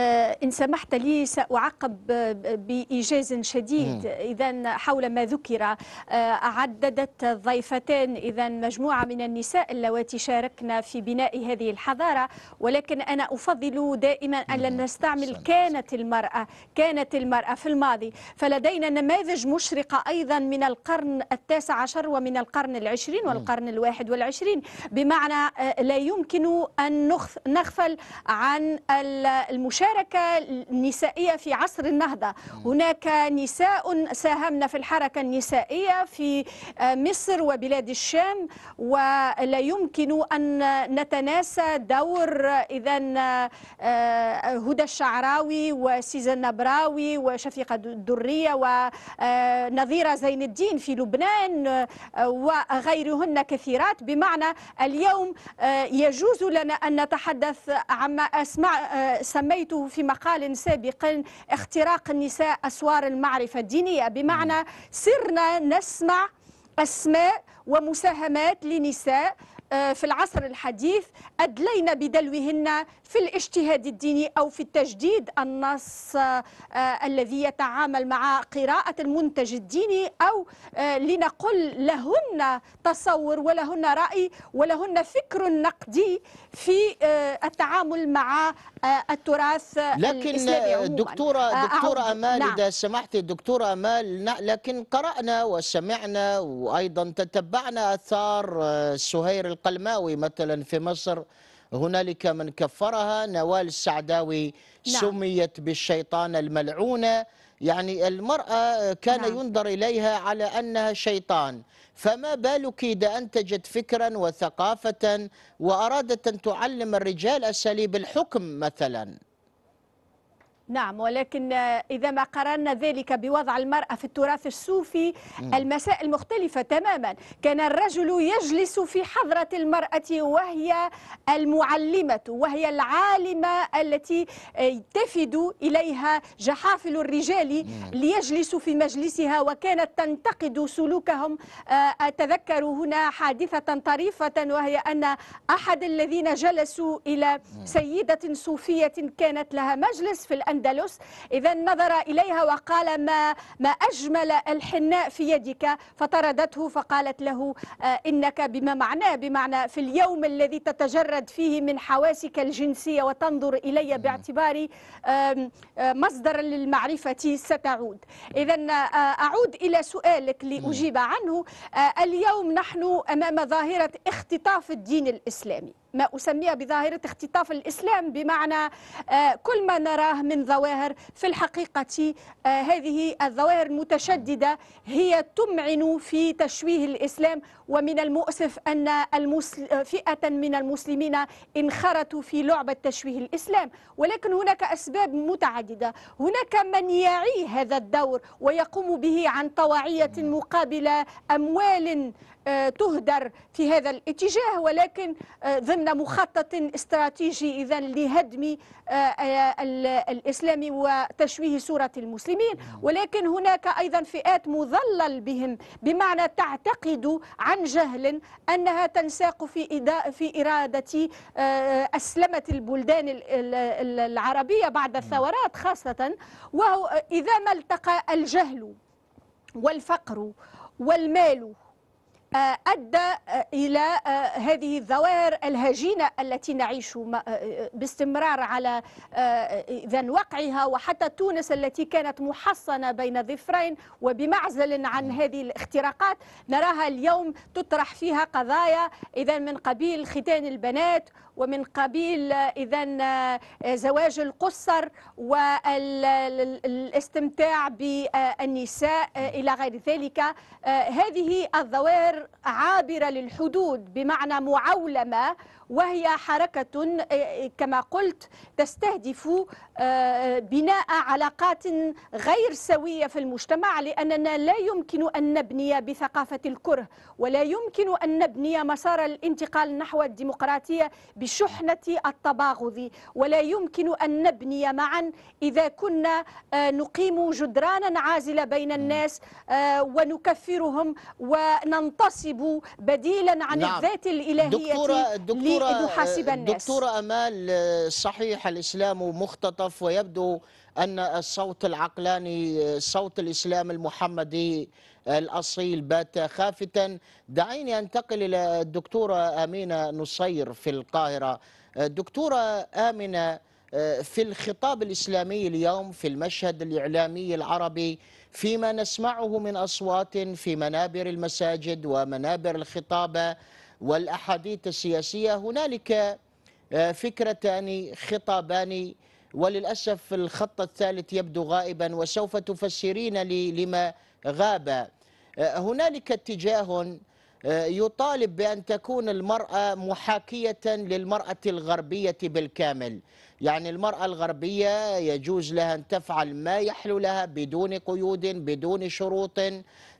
آه، إن سمحت لي سأعقب بإيجاز شديد إذا حول ما ذكر آه، عددت الضيفتان إذا مجموعة من النساء اللواتي شاركنا في بناء هذه الحضارة ولكن أنا أفضل دائما أن نستعمل كانت المرأة كانت المرأة في الماضي فلدينا نماذج مشرقة أيضا من القرن التاسع عشر ومن القرن العشرين والقرن الواحد والعشرين بمعنى آه، لا يمكن أن نغفل عن المشاركة المشاركة النسائية في عصر النهضة هناك نساء ساهمن في الحركة النسائية في آه، مصر وبلاد الشام ولا يمكن أن نتناسى دور إذا آه، هدى الشعراوي وسيزا نبراوي وشفيقة الدرية ونظيرة آه، زين الدين في لبنان وغيرهن كثيرات بمعنى اليوم يجوز لنا أن نتحدث عما أسمع سميته ذكرته في مقال سابق اختراق النساء أسوار المعرفة الدينية بمعنى سرنا نسمع أسماء ومساهمات لنساء آه، في العصر الحديث أدلينا بدلوهن في الاجتهاد الديني أو في التجديد النص آه، آه، الذي يتعامل مع قراءة المنتج الديني أو آه، لنقل لهن تصور ولهن رأي ولهن فكر نقدي في التعامل مع التراث لكن الإسلامي دكتورة, دكتورة أمال نعم. إذا سمحتي دكتورة أمال لكن قرأنا وسمعنا وأيضا تتبعنا أثار سهير القلماوي مثلا في مصر هنالك من كفرها نوال السعداوي نعم. سميت بالشيطان الملعونة يعني المرأة كان نعم. ينظر إليها على أنها شيطان فما بالك إذا أنتجت فكرا وثقافة وأرادت أن تعلم الرجال أساليب الحكم مثلا نعم ولكن إذا ما قررنا ذلك بوضع المرأة في التراث الصوفي المسائل مختلفة تماما كان الرجل يجلس في حضرة المرأة وهي المعلمة وهي العالمة التي آه، تفد إليها جحافل الرجال ليجلسوا في مجلسها وكانت تنتقد سلوكهم آه، أتذكر هنا حادثة طريفة وهي أن أحد الذين جلسوا إلى سيدة صوفية كانت لها مجلس في الأن الأندلس إذا نظر إليها وقال ما, ما أجمل الحناء في يدك فطردته فقالت له آه، إنك بما معناه بمعنى في اليوم الذي تتجرد فيه من حواسك الجنسية وتنظر إلي باعتباري آه، مصدرا للمعرفة ستعود إذا آه، أعود إلى سؤالك لأجيب عنه اليوم نحن أمام ظاهرة اختطاف الدين الإسلامي ما أسميها بظاهرة اختطاف الإسلام بمعنى آه، كل ما نراه من ظواهر في الحقيقة آه، هذه الظواهر المتشددة هي تمعن في تشويه الإسلام ومن المؤسف أن آه، فئة من المسلمين انخرطوا في لعبة تشويه الإسلام ولكن هناك أسباب متعددة هناك من يعي هذا الدور ويقوم به عن طواعية مقابل أموال آه، تهدر في هذا الاتجاه ولكن آه، ضمن مخطط استراتيجي إذا لهدم آه، الإسلام وتشويه صورة المسلمين نعم. ولكن هناك أيضا فئات مظلل بهم بمعنى تعتقد عن جهل أنها تنساق في في إرادة أسلمة البلدان العربية بعد نعم. الثورات خاصة وهو إذا ما التقى الجهل والفقر والمال أدى إلى آه، هذه الظواهر الهجينة التي نعيش آه، آه، باستمرار على إذا وقعها وحتى تونس التي كانت محصنة بين ظفرين وبمعزل عن هذه الاختراقات نراها اليوم تطرح فيها قضايا إذا من قبيل ختان البنات ومن قبيل إذا زواج القصر والاستمتاع بالنساء إلى غير ذلك هذه الظواهر عابرة للحدود بمعنى معولمة وهي حركة كما قلت تستهدف آه، بناء علاقات غير سوية في المجتمع لأننا لا يمكن أن نبني بثقافة الكره ولا يمكن أن نبني مسار الانتقال نحو الديمقراطية بشحنة التباغض ولا يمكن أن نبني معا إذا كنا آه، نقيم جدرانا عازلة بين الناس آه، ونكفرهم وننتصب بديلا عن نعم. الذات الإلهية دكتورة دكتورة دكتورة يحاسب آه، الناس دكتورة أمال آه، صحيح الإسلام مختطف ويبدو أن الصوت العقلاني آه، صوت الإسلام المحمدي الأصيل بات خافتا دعيني أنتقل إلى الدكتورة أمينة نصير في القاهرة دكتورة آمنة في الخطاب الإسلامي اليوم في المشهد الإعلامي العربي فيما نسمعه من أصوات في منابر المساجد ومنابر الخطابة والأحاديث السياسية هنالك آه، فكرتان خطابان وللأسف الخط الثالث يبدو غائبا وسوف تفسرين لي لما غاب آه، هنالك اتجاه آه، يطالب بأن تكون المرأة محاكية للمرأة الغربية بالكامل يعني المرأة الغربية يجوز لها أن تفعل ما يحلو لها بدون قيود بدون شروط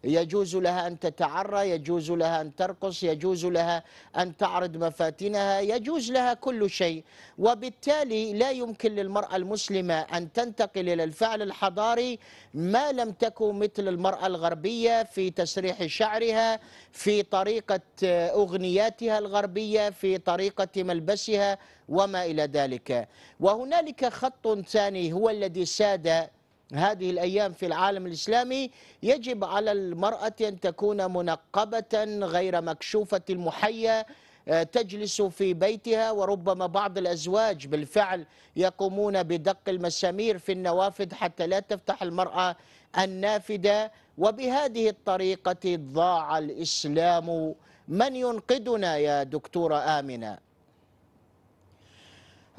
يجوز لها أن تتعرى يجوز لها أن ترقص يجوز لها أن تعرض مفاتنها يجوز لها كل شيء وبالتالي لا يمكن للمرأة المسلمة أن تنتقل إلى الفعل الحضاري ما لم تكن مثل المرأة الغربية في تسريح شعرها في طريقة أغنياتها الغربية في طريقة ملبسها وما إلى ذلك وهنالك خط ثاني هو الذي ساد هذه الأيام في العالم الإسلامي يجب على المرأة أن تكون منقبة غير مكشوفة المحية آه، تجلس في بيتها وربما بعض الأزواج بالفعل يقومون بدق المسامير في النوافذ حتى لا تفتح المرأة النافذة وبهذه الطريقة ضاع الإسلام من ينقذنا يا دكتورة آمنة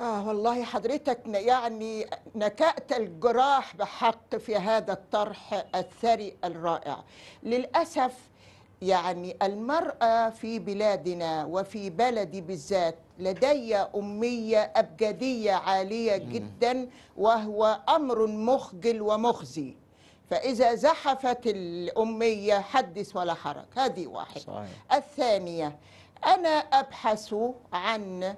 آه والله حضرتك يعني نكأت الجراح بحق في هذا الطرح الثري الرائع للأسف يعني المرأة في بلادنا وفي بلدي بالذات لدي أمية أبجدية عالية جدا وهو أمر مخجل ومخزي فإذا زحفت الأمية حدث ولا حرج هذه واحد صحيح. الثانية أنا أبحث عن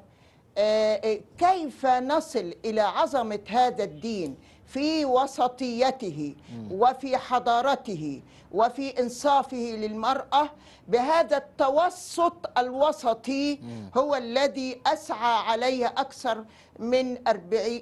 آه، آه، كيف نصل إلى عظمة هذا الدين في وسطيته وفي حضارته وفي إنصافه للمرأة بهذا التوسط الوسطي هو الذي أسعى عليه أكثر من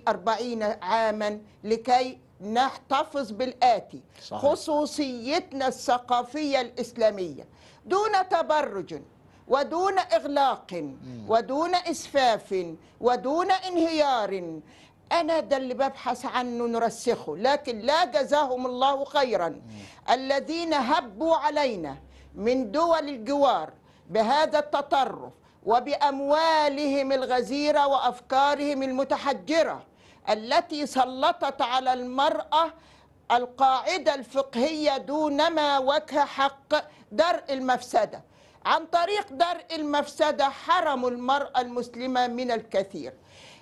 أربعين عاما لكي نحتفظ بالآتي صحيح. خصوصيتنا الثقافية الإسلامية دون تبرج ودون إغلاق ودون إسفاف ودون انهيار أنا ده اللي ببحث عنه نرسخه لكن لا جزاهم الله خيرا مم. الذين هبوا علينا من دول الجوار بهذا التطرف وبأموالهم الغزيرة وأفكارهم المتحجرة التي سلطت على المرأة القاعدة الفقهية دونما ما وجه حق درء المفسده عن طريق درء المفسدة حرموا المرأة المسلمة من الكثير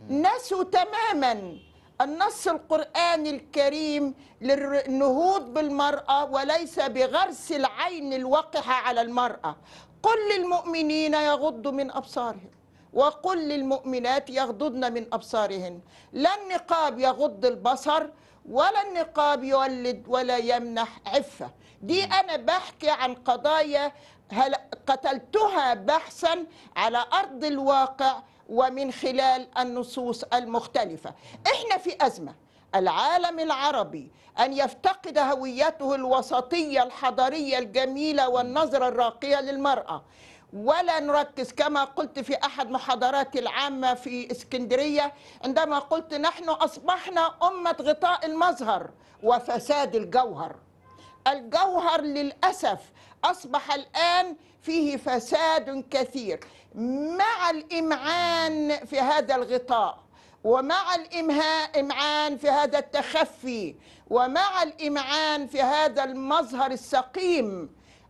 نسوا تماما النص القرآني الكريم للنهوض بالمرأة وليس بغرس العين الوقحة على المرأة قل للمؤمنين يغضوا من أبصارهم وقل للمؤمنات يغضضن من أبصارهن لا النقاب يغض البصر ولا النقاب يولد ولا يمنح عفة دي أنا بحكي عن قضايا هل قتلتها بحثا على أرض الواقع ومن خلال النصوص المختلفة إحنا في أزمة العالم العربي أن يفتقد هويته الوسطية الحضارية الجميلة والنظرة الراقية للمرأة ولا نركز كما قلت في أحد محاضراتي العامة في اسكندرية عندما قلت نحن أصبحنا أمة غطاء المظهر وفساد الجوهر الجوهر للأسف أصبح الآن فيه فساد كثير مع الإمعان في هذا الغطاء ومع الإمعان في هذا التخفي ومع الإمعان في هذا المظهر السقيم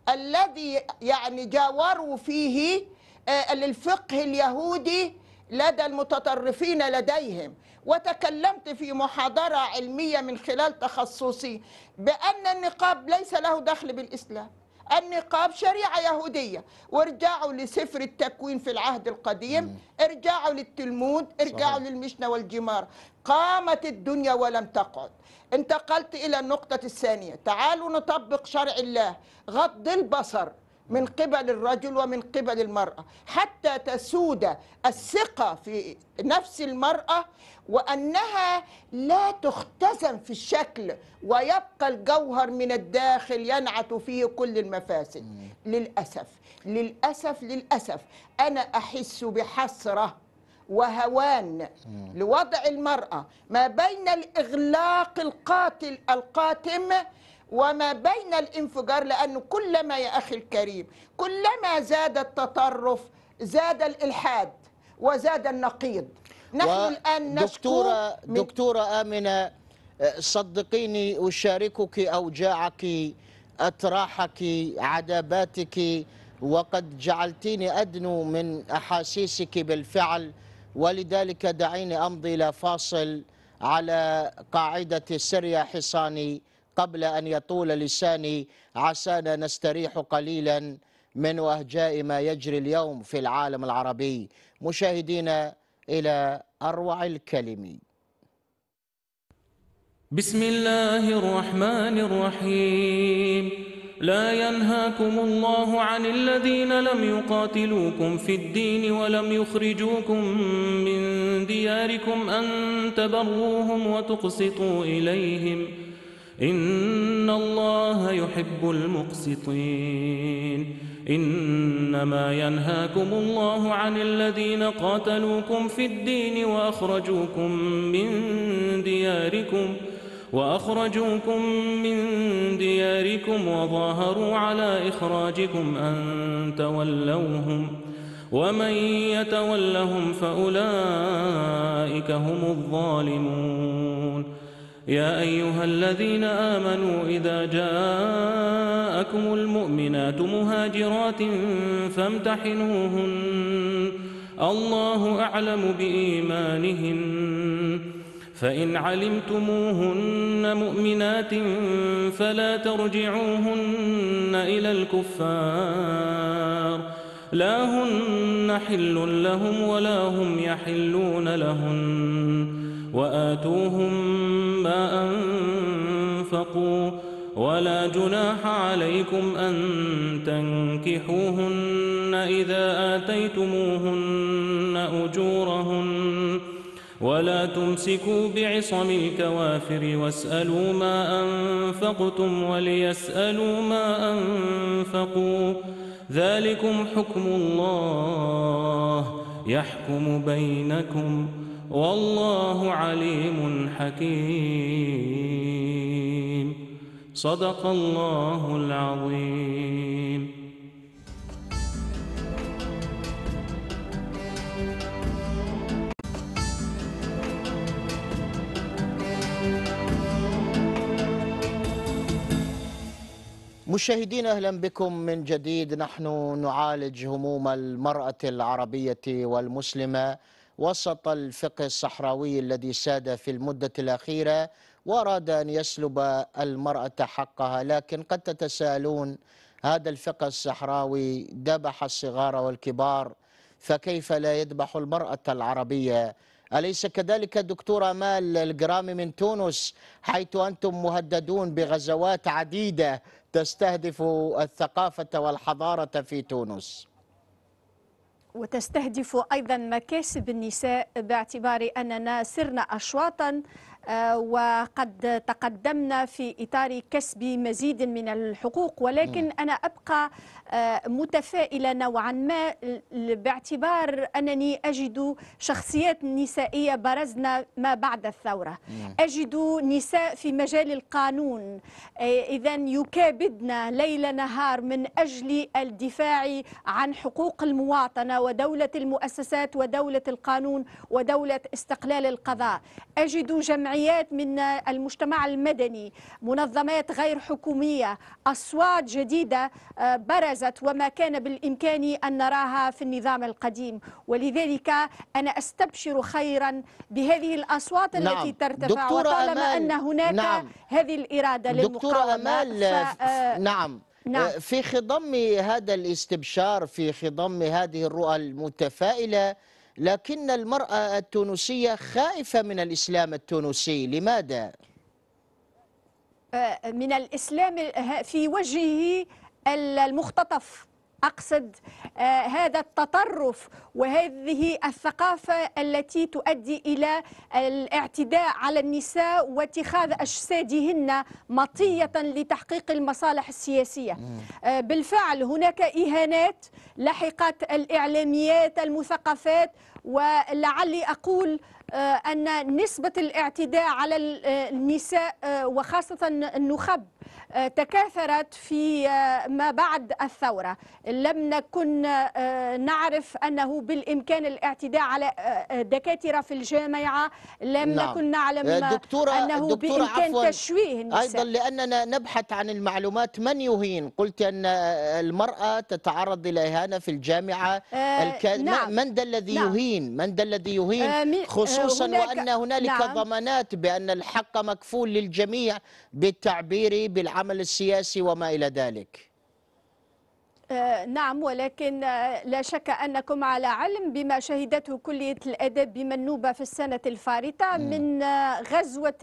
الذي يعني جاوروا فيه آه، للفقه اليهودي لدى المتطرفين لديهم وتكلمت في محاضرة علمية من خلال تخصصي بأن النقاب ليس له دخل بالإسلام النقاب شريعة يهودية وارجعوا لسفر التكوين في العهد القديم ارجعوا للتلمود ارجعوا للمشنة والجمار قامت الدنيا ولم تقعد انتقلت إلى النقطة الثانية تعالوا نطبق شرع الله غض البصر من قبل الرجل ومن قبل المرأة حتى تسود الثقة في نفس المرأة وأنها لا تختزن في الشكل ويبقى الجوهر من الداخل ينعت فيه كل المفاسد للأسف للأسف للأسف أنا أحس بحسرة وهوان لوضع المرأة ما بين الإغلاق القاتل القاتم وما بين الانفجار لأنه كلما يا أخي الكريم كلما زاد التطرف زاد الإلحاد وزاد النقيض نحن الآن دكتورة, دكتورة آمنة آه، صدقيني أشاركك أوجاعك أتراحك عذاباتك وقد جعلتيني أدنو من أحاسيسك بالفعل ولذلك دعيني أمضي إلى فاصل على قاعدة سريا حصاني قبل أن يطول لساني عسانا نستريح قليلا من وهجاء ما يجري اليوم في العالم العربي مشاهدينا إلى أروع الكلم بسم الله الرحمن الرحيم لا ينهاكم الله عن الذين لم يقاتلوكم في الدين ولم يخرجوكم من دياركم أن تبروهم وتقسطوا إليهم إن الله يحب المقسطين إنما ينهاكم الله عن الذين قاتلوكم في الدين وأخرجوكم من دياركم وأخرجوكم من دياركم وظاهروا على إخراجكم أن تولوهم ومن يتولهم فأولئك هم الظالمون يا أيها الذين آمنوا إذا جاءكم المؤمنات مهاجرات فامتحنوهن الله أعلم بإيمانهن فإن علمتموهن مؤمنات فلا ترجعوهن إلى الكفار لا هن حل لهم ولا هم يحلون لهن وآتوهم ما أنفقوا ولا جناح عليكم أن تنكحوهن إذا آتيتموهن أجورهن ولا تمسكوا بعصم الكوافر واسألوا ما أنفقتم وليسألوا ما أنفقوا ذلكم حكم الله يحكم بينكم والله عليم حكيم صدق الله العظيم مشاهدين اهلا بكم من جديد نحن نعالج هموم المراه العربيه والمسلمه وسط الفقه الصحراوي الذي ساد في المدة الأخيرة وأراد أن يسلب المرأة حقها لكن قد تتساءلون هذا الفقه الصحراوي ذبح الصغار والكبار فكيف لا يذبح المرأة العربية أليس كذلك دكتورة مال الجرامي من تونس حيث أنتم مهددون بغزوات عديدة تستهدف الثقافة والحضارة في تونس وتستهدف أيضا مكاسب النساء باعتبار أننا سرنا أشواطا آه، وقد تقدمنا في إطار كسب مزيد من الحقوق ولكن أنا أبقى آه، متفائلة نوعا ما باعتبار أنني أجد شخصيات نسائية برزنا ما بعد الثورة أجد نساء في مجال القانون آه، إذا يكابدن ليل نهار من أجل الدفاع عن حقوق المواطنة ودولة المؤسسات ودولة القانون ودولة استقلال القضاء أجد جمعية جمعيات من المجتمع المدني منظمات غير حكومية أصوات جديدة آه، برزت وما كان بالإمكان أن نراها في النظام القديم ولذلك أنا أستبشر خيرا بهذه الأصوات نعم. التي ترتفع وطالما أمال. أن هناك نعم. هذه الإرادة للمقاومة أمال ف... آه، نعم نعم. آه، في خضم هذا الاستبشار في خضم هذه الرؤى المتفائلة لكن المرأة التونسية خائفة من الإسلام التونسي لماذا؟ آه، من الإسلام آه، في وجهه المختطف أقصد آه، هذا التطرف وهذه الثقافة التي تؤدي إلى الاعتداء على النساء واتخاذ أجسادهن مطية لتحقيق المصالح السياسية آه، بالفعل هناك إهانات لحقت الإعلاميات المثقفات ولعلي أقول آه، أن نسبة الاعتداء على آه، النساء آه، وخاصة النخب تكاثرت في ما بعد الثورة لم نكن نعرف أنه بالإمكان الاعتداء على دكاترة في الجامعة لم نعم. نكن نعلم دكتورة أنه دكتورة بإمكان تشويه النساء أيضا لأننا نبحث عن المعلومات من يهين قلت أن المرأة تتعرض إلى إهانة في الجامعة آه نعم. من ذا الذي نعم. يهين من ذا الذي يهين آه خصوصا خصوصا وأن هنالك نعم. ضمانات بأن الحق مكفول للجميع بالتعبير بالعمل السياسي وما إلى ذلك آه، نعم ولكن آه، لا شك أنكم على علم بما شهدته كلية الأدب بمنوبة في السنة الفارطة من آه، غزوة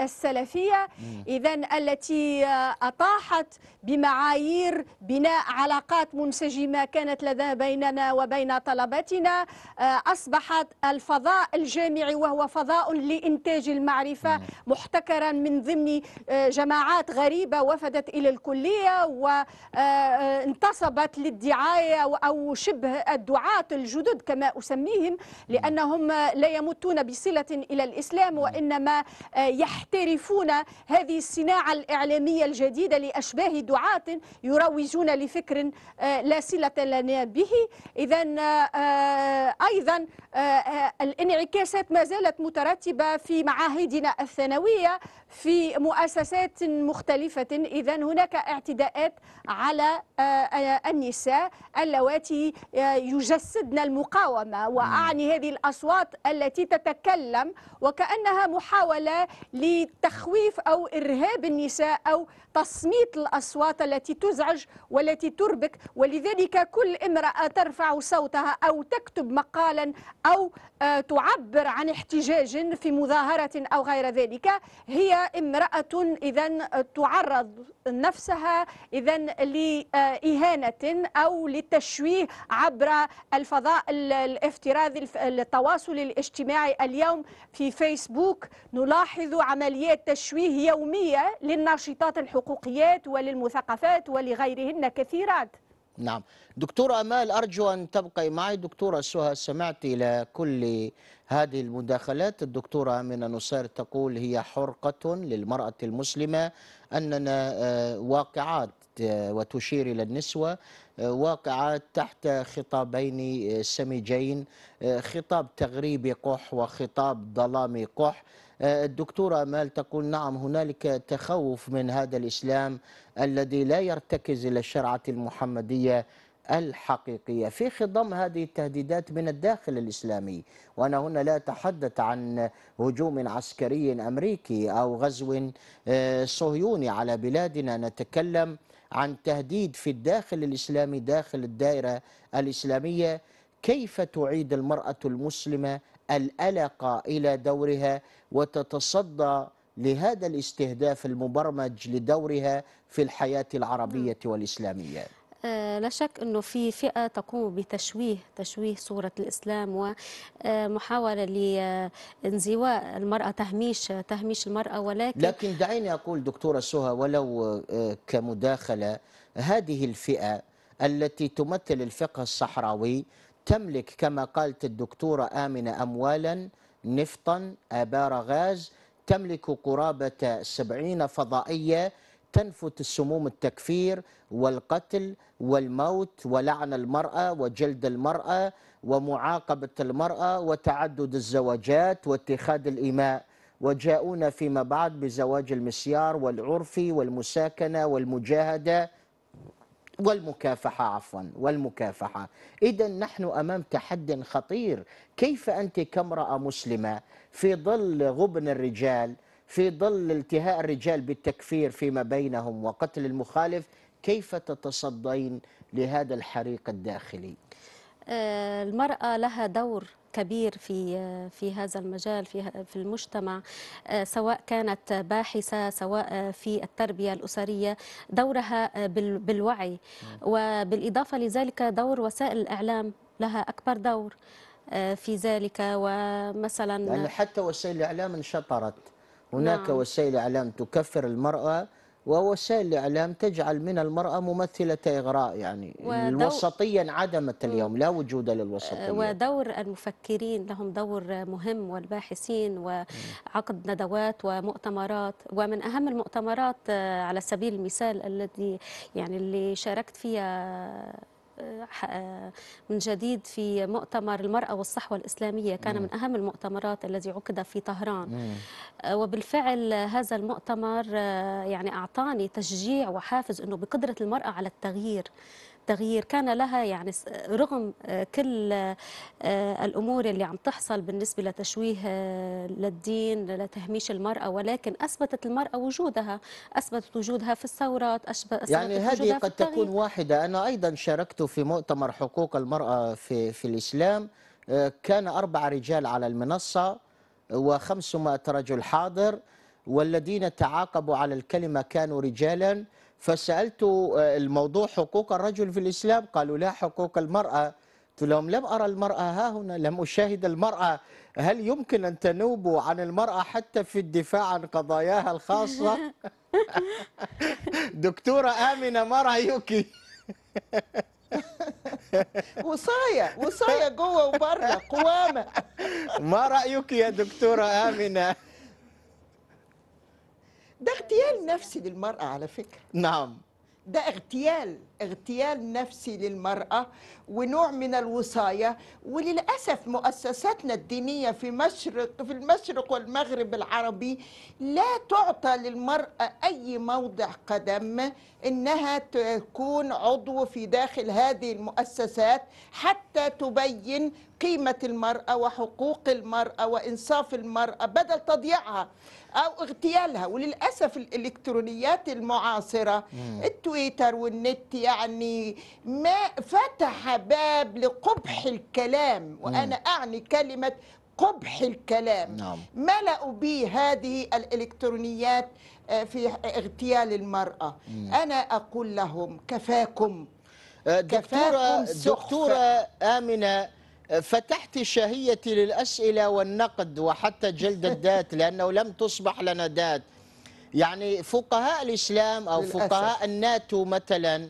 السلفية إذا التي أطاحت بمعايير بناء علاقات منسجمة كانت لدى بيننا وبين طلبتنا أصبحت الفضاء الجامعي وهو فضاء لإنتاج المعرفة محتكرا من ضمن جماعات غريبة وفدت إلى الكلية وانتصب خطبت للدعاية أو شبه الدعاة الجدد كما أسميهم لأنهم لا يمتون بصلة إلى الإسلام وإنما آه، يحترفون هذه الصناعة الإعلامية الجديدة لأشباه دعاة يروجون لفكر آه، لا صلة لنا به إذا آه، أيضا الانعكاسات ما زالت مترتبة في معاهدنا الثانوية في مؤسسات مختلفة إذا هناك اعتداءات على آه، آه، النساء اللواتي آه، يجسدن المقاومة وأعني هذه الأصوات التي تتكلم وكأنها محاولة لتخويف أو إرهاب النساء أو تصميت الأصوات التي تزعج والتي تربك ولذلك كل امرأة ترفع صوتها أو تكتب مقالا أو تعبر عن احتجاج في مظاهرة أو غير ذلك هي امرأة إذا تعرض نفسها إذا لإهانة أو للتشويه عبر الفضاء الافتراضي التواصل الاجتماعي اليوم في فيسبوك نلاحظ عمليات تشويه يومية للناشطات الحقوقيات وللمثقفات ولغيرهن كثيرات نعم دكتورة أمال أرجو أن تبقي معي دكتورة سهى سمعت إلى كل هذه المداخلات الدكتورة من نصير تقول هي حرقة للمرأة المسلمة أننا آه، واقعات آه، وتشير إلى النسوة آه، واقعات تحت خطابين سمجين خطاب تغريبي قح وخطاب ظلامي قح الدكتورة أمال تقول نعم هنالك تخوف من هذا الإسلام الذي لا يرتكز إلى الشرعة المحمدية الحقيقية في خضم هذه التهديدات من الداخل الإسلامي وأنا هنا لا أتحدث عن هجوم عسكري أمريكي أو غزو آه، صهيوني على بلادنا نتكلم عن تهديد في الداخل الإسلامي داخل الدائرة الإسلامية كيف تعيد المرأة المسلمة الألقة إلى دورها وتتصدى لهذا الاستهداف المبرمج لدورها في الحياة العربية والإسلامية آه، لا شك أنه في فئة تقوم بتشويه تشويه صورة الإسلام ومحاولة آه، لانزواء آه، المرأة تهميش تهميش المرأة ولكن لكن دعيني أقول دكتورة سهى ولو كمداخلة هذه الفئة التي تمثل الفقه الصحراوي تملك كما قالت الدكتورة آمنة أموالا نفطا آبار غاز تملك قرابة 70 فضائية تنفت السموم التكفير والقتل والموت ولعن المرأة وجلد المرأة ومعاقبة المرأة وتعدد الزواجات واتخاذ الإماء وجاءونا فيما بعد بزواج المسيار والعرف والمساكنة والمجاهدة والمكافحة عفوا والمكافحة إذا نحن أمام تحد خطير كيف أنت كامرأة مسلمة في ظل غبن الرجال في ظل التهاء الرجال بالتكفير فيما بينهم وقتل المخالف كيف تتصدين لهذا الحريق الداخلي آه، المرأة لها دور كبير في آه، في هذا المجال في في المجتمع آه، سواء كانت باحثه سواء في التربيه الاسريه دورها بالوعي وبالاضافه لذلك دور وسائل الاعلام لها اكبر دور في ذلك ومثلا يعني حتى وسائل الاعلام انشطرت هناك نعم. وسائل إعلام تكفر المرأة ووسائل الإعلام تجعل من المرأة ممثلة إغراء يعني ودو... الوسطية انعدمت اليوم لا وجود للوسطية آه، ودور المفكرين لهم دور مهم والباحثين وعقد ندوات ومؤتمرات ومن أهم المؤتمرات آه، على سبيل المثال الذي يعني اللي شاركت فيها من جديد في مؤتمر المرأة والصحوة الإسلامية كان من أهم المؤتمرات الذي عقد في طهران آه، وبالفعل هذا المؤتمر آه، يعني أعطاني تشجيع وحافز أنه بقدرة المرأة على التغيير تغيير كان لها يعني رغم آه، كل آه، الأمور اللي عم تحصل بالنسبة لتشويه آه، للدين لتهميش المرأة ولكن أثبتت المرأة وجودها أثبتت وجودها في الثورات أثبتت يعني هذه قد تكون واحدة أنا أيضا شاركت في مؤتمر حقوق المرأة في, في الإسلام كان أربع رجال على المنصة و500 رجل حاضر والذين تعاقبوا على الكلمة كانوا رجالا فسألت آه، الموضوع حقوق الرجل في الاسلام قالوا لا حقوق المراه قلت لهم لم أرى المرأة ها هنا لم أشاهد المرأة هل يمكن أن تنوبوا عن المرأة حتى في الدفاع عن قضاياها الخاصة دكتورة آمنة ما رأيك وصاية وصاية جوه وبره قوامة ما رأيك يا دكتورة آمنة ده اغتيال نفسي للمرأة على فكرة نعم ده اغتيال اغتيال نفسي للمرأة ونوع من الوصاية وللأسف مؤسساتنا الدينية في مشرق في المشرق والمغرب العربي لا تعطى للمرأة أي موضع قدم إنها تكون عضو في داخل هذه المؤسسات حتى تبين قيمة المرأة وحقوق المرأة وإنصاف المرأة بدل تضييعها أو اغتيالها وللأسف الإلكترونيات المعاصرة التويتر والنت يعني ما فتح باب لقبح الكلام وأنا أعني كلمة قبح الكلام نعم. ملأوا به هذه الإلكترونيات آه، في اغتيال المرأة مم. أنا أقول لهم كفاكم آه، دكتورة, كفاكم دكتورة آمنة آه، فتحت شهيتي للأسئلة والنقد وحتى جلد الذات لأنه لم تصبح لنا ذات يعني فقهاء الإسلام أو للأسف. فقهاء الناتو مثلا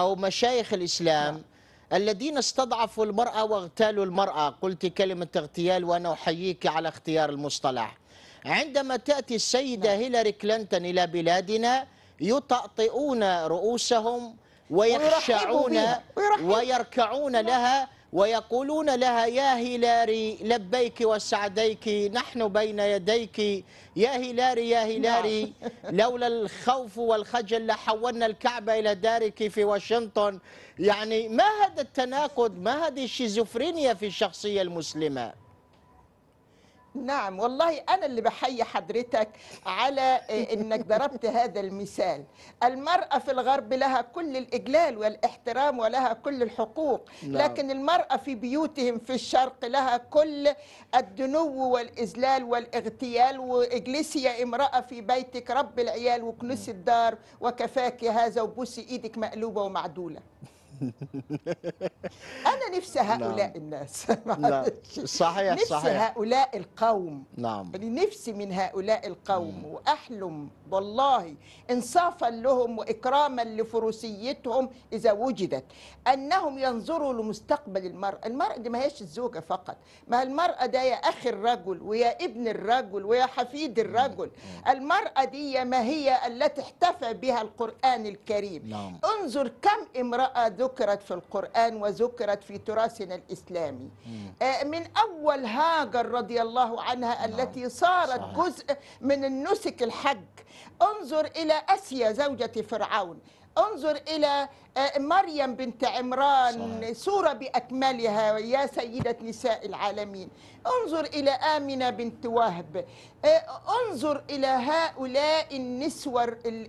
أو مشايخ الإسلام الذين استضعفوا المرأة واغتالوا المرأة قلت كلمة اغتيال وأنا أحييك على اختيار المصطلح عندما تأتي السيدة نعم. هيلاري كلينتون إلى بلادنا يطأطئون رؤوسهم ويخشعون ويركعون لها ويقولون لها يا هلاري لبيك وسعديك نحن بين يديك يا هلاري يا هلاري نعم. لولا الخوف والخجل لحولنا الكعبة إلى دارك في واشنطن يعني ما هذا التناقض ما هذه الشيزوفرينيا في الشخصية المسلمة نعم والله أنا اللي بحيي حضرتك على آه، إنك ضربت هذا المثال المرأة في الغرب لها كل الإجلال والاحترام ولها كل الحقوق نعم. لكن المرأة في بيوتهم في الشرق لها كل الدنو والإذلال والاغتيال واجلسي يا امرأة في بيتك رب العيال وكنس الدار وكفاك هذا وبوسي إيدك مقلوبة ومعدولة أنا نفسي هؤلاء نعم. الناس نعم. صحيح نفسي صحيح. هؤلاء القوم نعم يعني نفسي من هؤلاء القوم مم. وأحلم والله إنصافا لهم وإكراما لفروسيتهم إذا وجدت أنهم ينظروا لمستقبل المرأة المرأة دي ما هيش الزوجة فقط ما المرأة ده يا أخي الرجل ويا ابن الرجل ويا حفيد الرجل مم. المرأة دي ما هي التي احتفى بها القرآن الكريم نعم. انظر كم امرأة ذكر ذكرت في القرآن وذكرت في تراثنا الإسلامي آه، من أول هاجر رضي الله عنها نعم. التي صارت صحيح. جزء من النسك الحج انظر إلى أسيا زوجة فرعون انظر إلى آه، مريم بنت عمران صحيح. سورة بأكملها يا سيدة نساء العالمين انظر إلى آمنة بنت وهب آه، انظر إلى هؤلاء النسوة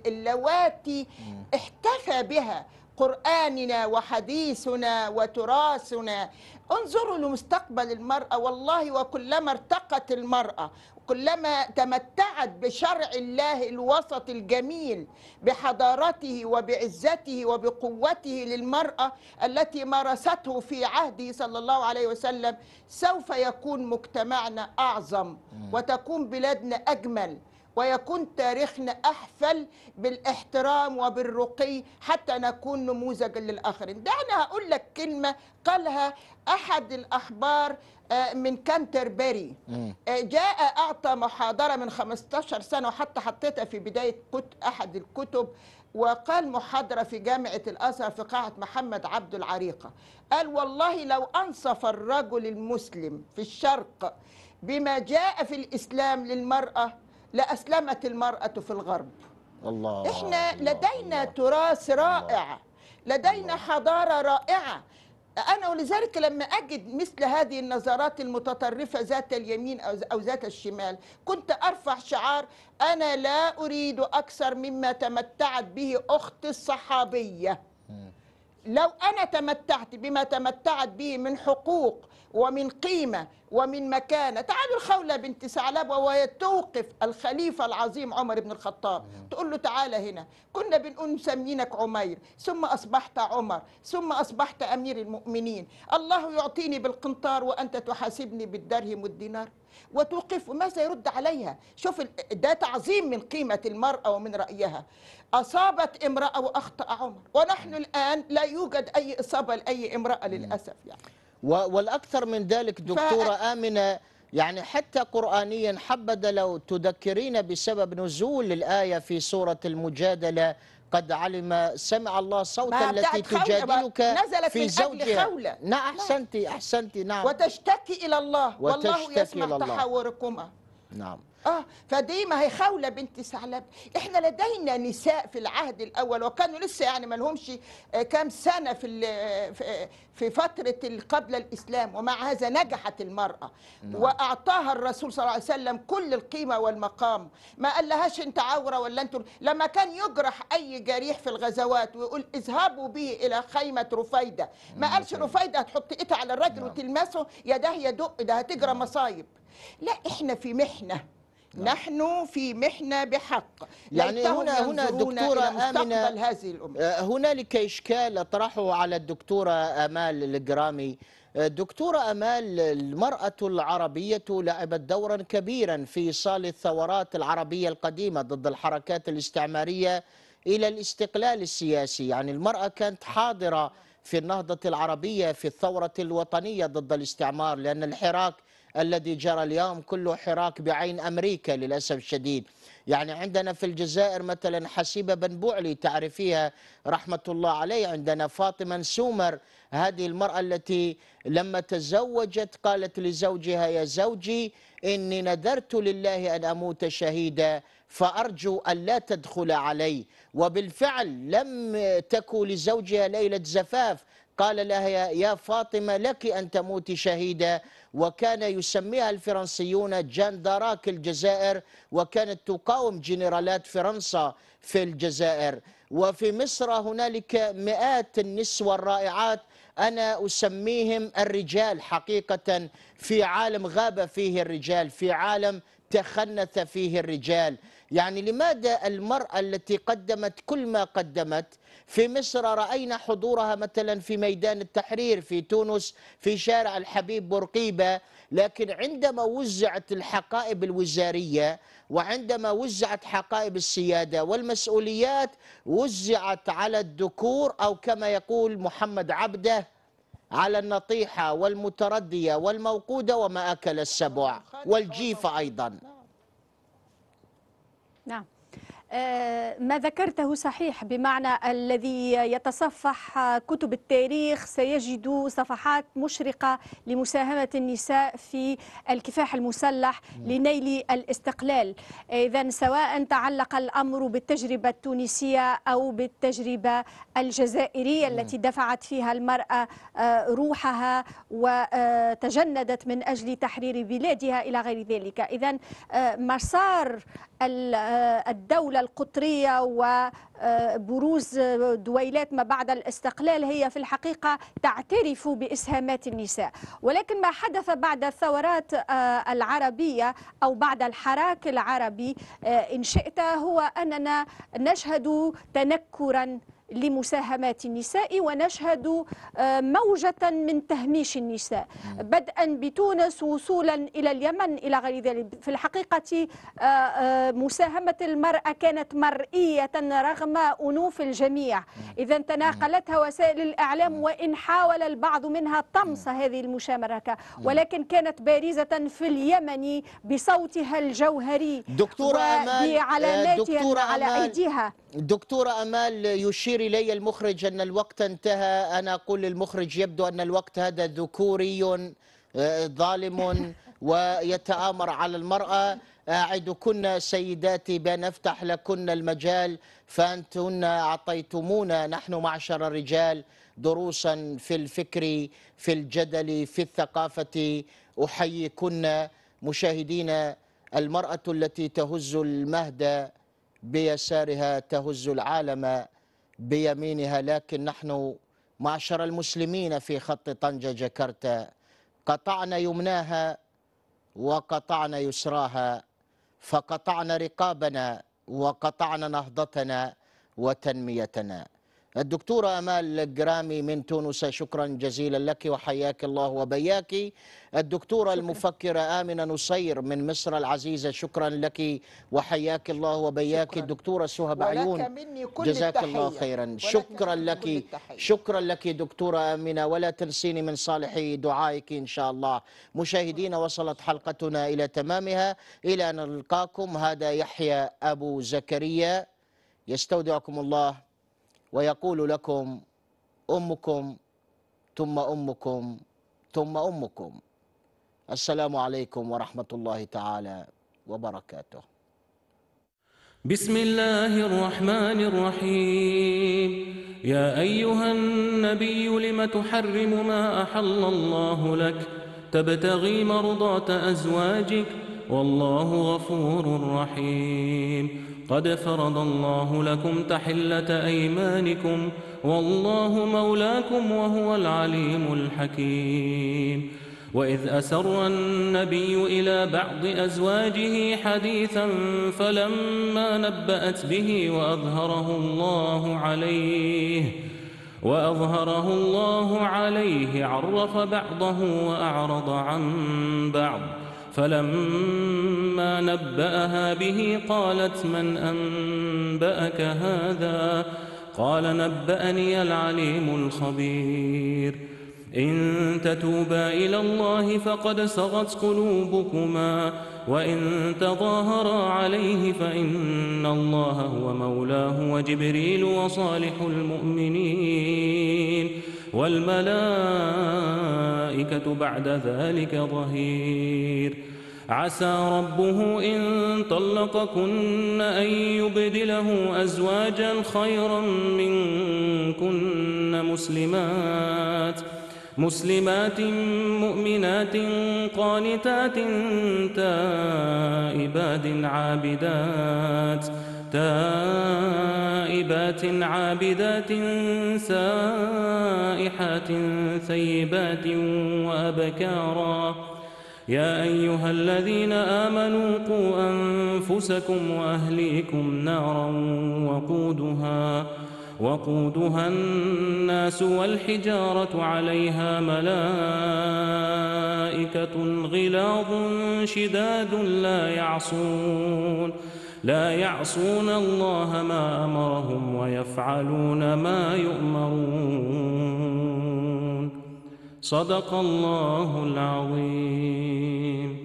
اللواتي احتفى بها قراننا وحديثنا وتراثنا انظروا لمستقبل المراه والله وكلما ارتقت المراه كلما تمتعت بشرع الله الوسط الجميل بحضارته وبعزته وبقوته للمراه التي مارسته في عهده صلى الله عليه وسلم سوف يكون مجتمعنا اعظم وتكون بلادنا اجمل ويكون تاريخنا أحفل بالاحترام وبالرقي حتى نكون نموذجا للآخرين دعنا أقول هقول لك كلمة قالها أحد الأحبار آه، من كانتربري آه، جاء أعطى محاضرة من 15 سنة وحتى حطيتها في بداية أحد الكتب وقال محاضرة في جامعة الأزهر في قاعة محمد عبد العريقة قال والله لو أنصف الرجل المسلم في الشرق بما جاء في الإسلام للمرأة لأسلمت المرأة في الغرب الله إحنا الله لدينا الله تراث رائع الله لدينا حضارة رائعة أنا ولذلك لما أجد مثل هذه النظرات المتطرفة ذات اليمين أو ذات الشمال كنت أرفع شعار أنا لا أريد أكثر مما تمتعت به أخت الصحابية لو أنا تمتعت بما تمتعت به من حقوق ومن قيمة ومن مكانة تعالوا الخولة بنت ثعلب وهي توقف الخليفة العظيم عمر بن الخطاب تقول له تعالى هنا كنا بنقول مسمينك عمير ثم أصبحت عمر ثم أصبحت أمير المؤمنين الله يعطيني بالقنطار وأنت تحاسبني بالدرهم والدينار وتوقف ماذا يرد عليها شوف ده تعظيم من قيمة المرأة ومن رأيها أصابت امرأة وأخطأ عمر ونحن الآن لا يوجد أي إصابة لأي امرأة للأسف يعني والأكثر من ذلك دكتورة ف... آمنة يعني حتى قرآنيا حبذا لو تذكرين بسبب نزول الآية في سورة المجادلة قد علم سمع الله صوت التي تجادلك نزلت في زوجها نعم أحسنتي أحسنتي نعم وتشتكي إلى الله والله يسمع تحاوركما نعم اه فدي ما هي خاوله بنت ثعلب احنا لدينا نساء في العهد الاول وكانوا لسه يعني ما لهمش آه، كام سنه في آه، آه، في فتره قبل الاسلام ومع هذا نجحت المراه نعم. واعطاها الرسول صلى الله عليه وسلم كل القيمه والمقام ما قال لهاش انت عوره ولا انت لما كان يجرح اي جريح في الغزوات ويقول اذهبوا به الى خيمه رفيده نعم. ما قالش رفيده هتحط ايدها على الراجل نعم. وتلمسه يا ده يدق ده هتجرى مصايب لا احنا في محنه نعم. نحن في محنة بحق يعني هنا هنا دكتورة آمنة هذه الأمة آه، هنالك إشكال أطرحه على الدكتورة آمال الجرامي آه، دكتورة أمال المرأة العربية لعبت دورا كبيرا في إيصال الثورات العربية القديمة ضد الحركات الاستعمارية إلى الاستقلال السياسي يعني المرأة كانت حاضرة في النهضة العربية في الثورة الوطنية ضد الاستعمار لأن الحراك الذي جرى اليوم كله حراك بعين أمريكا للأسف الشديد يعني عندنا في الجزائر مثلا حسيبة بن بوعلي تعرفيها رحمة الله عليه عندنا فاطمة سومر هذه المرأة التي لما تزوجت قالت لزوجها يا زوجي إني نذرت لله أن أموت شهيدا فأرجو أن لا تدخل علي وبالفعل لم تكو لزوجها ليلة زفاف قال لها يا فاطمة لك أن تموت شهيدة وكان يسميها الفرنسيون داراك الجزائر وكانت تقاوم جنرالات فرنسا في الجزائر وفي مصر هنالك مئات النسوة الرائعات أنا أسميهم الرجال حقيقة في عالم غاب فيه الرجال في عالم تخنث فيه الرجال يعني لماذا المرأة التي قدمت كل ما قدمت في مصر راينا حضورها مثلا في ميدان التحرير في تونس في شارع الحبيب بورقيبه لكن عندما وزعت الحقائب الوزاريه وعندما وزعت حقائب السياده والمسؤوليات وزعت على الذكور او كما يقول محمد عبده على النطيحه والمترديه والموقوده وما اكل السبع والجيفه ايضا آه، ما ذكرته صحيح بمعنى الذي يتصفح كتب التاريخ سيجد صفحات مشرقة لمساهمة النساء في الكفاح المسلح لنيل الاستقلال آه، إذا سواء تعلق الأمر بالتجربة التونسية أو بالتجربة الجزائرية التي دفعت فيها المرأة آه، روحها وتجندت من أجل تحرير بلادها إلى غير ذلك إذا مسار الدولة القطرية وبروز آه، آه، دويلات ما بعد الاستقلال هي في الحقيقة تعترف بإسهامات النساء ولكن ما حدث بعد الثورات آه، العربية أو بعد الحراك العربي إن شئت هو أننا نشهد تنكرا لمساهمات النساء ونشهد آه، موجة من تهميش النساء بدءا بتونس وصولا إلى اليمن إلى غير ذلك في الحقيقة آه، آه، مساهمة المرأة كانت مرئية رغم أنوف الجميع إذا تناقلتها وسائل الإعلام وإن حاول البعض منها طمس هذه المشاركة ولكن كانت بارزة في اليمن بصوتها الجوهري دكتورة أمال وبعلاماتها دكتورة أمال على أيديها دكتورة أمال يشير يشير إلي المخرج أن الوقت انتهى أنا أقول للمخرج يبدو أن الوقت هذا ذكوري آه، ظالم ويتآمر على المرأة أعدكن سيداتي بأن أفتح لكن المجال فأنتن أعطيتمونا نحن معشر الرجال دروسا في الفكر في الجدل في الثقافة أحييكن مشاهدينا المرأة التي تهز المهد بيسارها تهز العالم بيمينها لكن نحن معشر المسلمين في خط طنجة جكرتا قطعنا يمناها وقطعنا يسراها فقطعنا رقابنا وقطعنا نهضتنا وتنميتنا الدكتورة أمال الجرامي من تونس شكرا جزيلا لك وحياك الله وبياك الدكتورة المفكرة آمنة نصير من مصر العزيزة شكرا لك وحياك الله وبياك شكرا. الدكتورة سهى بعيون جزاك التحية. الله خيرا شكرا لك شكرا لك دكتورة آمنة ولا تنسيني من صالح دعائك إن شاء الله مشاهدينا وصلت حلقتنا إلى تمامها إلى أن نلقاكم هذا يحيى أبو زكريا يستودعكم الله ويقول لكم امكم ثم امكم ثم امكم السلام عليكم ورحمه الله تعالى وبركاته بسم الله الرحمن الرحيم يا ايها النبي لم تحرم ما احل الله لك تبتغي مرضاه ازواجك والله غفور رحيم قد فرض الله لكم تحلة أيمانكم والله مولاكم وهو العليم الحكيم وإذ أسر النبي إلى بعض أزواجه حديثا فلما نبأت به وأظهره الله عليه وأظهره الله عليه عرف بعضه وأعرض عن بعض فلما نبأها به قالت من أنبأك هذا قال نبأني العليم الخبير إن تتوبا إلى الله فقد سغت قلوبكما وإن تظاهرا عليه فإن الله هو مولاه وجبريل وصالح المؤمنين والملائكة بعد ذلك ظهير عسى ربه إن طلقكن أن يبدله أزواجا خيرا منكن مسلمات مسلمات مؤمنات قانتات تائبات عابدات تائبات عابدات سائحات ثيبات وأبكارا يا أيها الذين آمنوا قوا أنفسكم وأهليكم نارا وقودها وقودها الناس والحجارة عليها ملائكة غلاظ شداد لا يعصون ۖ لا يعصون الله ما أمرهم ويفعلون ما يؤمرون صدق الله العظيم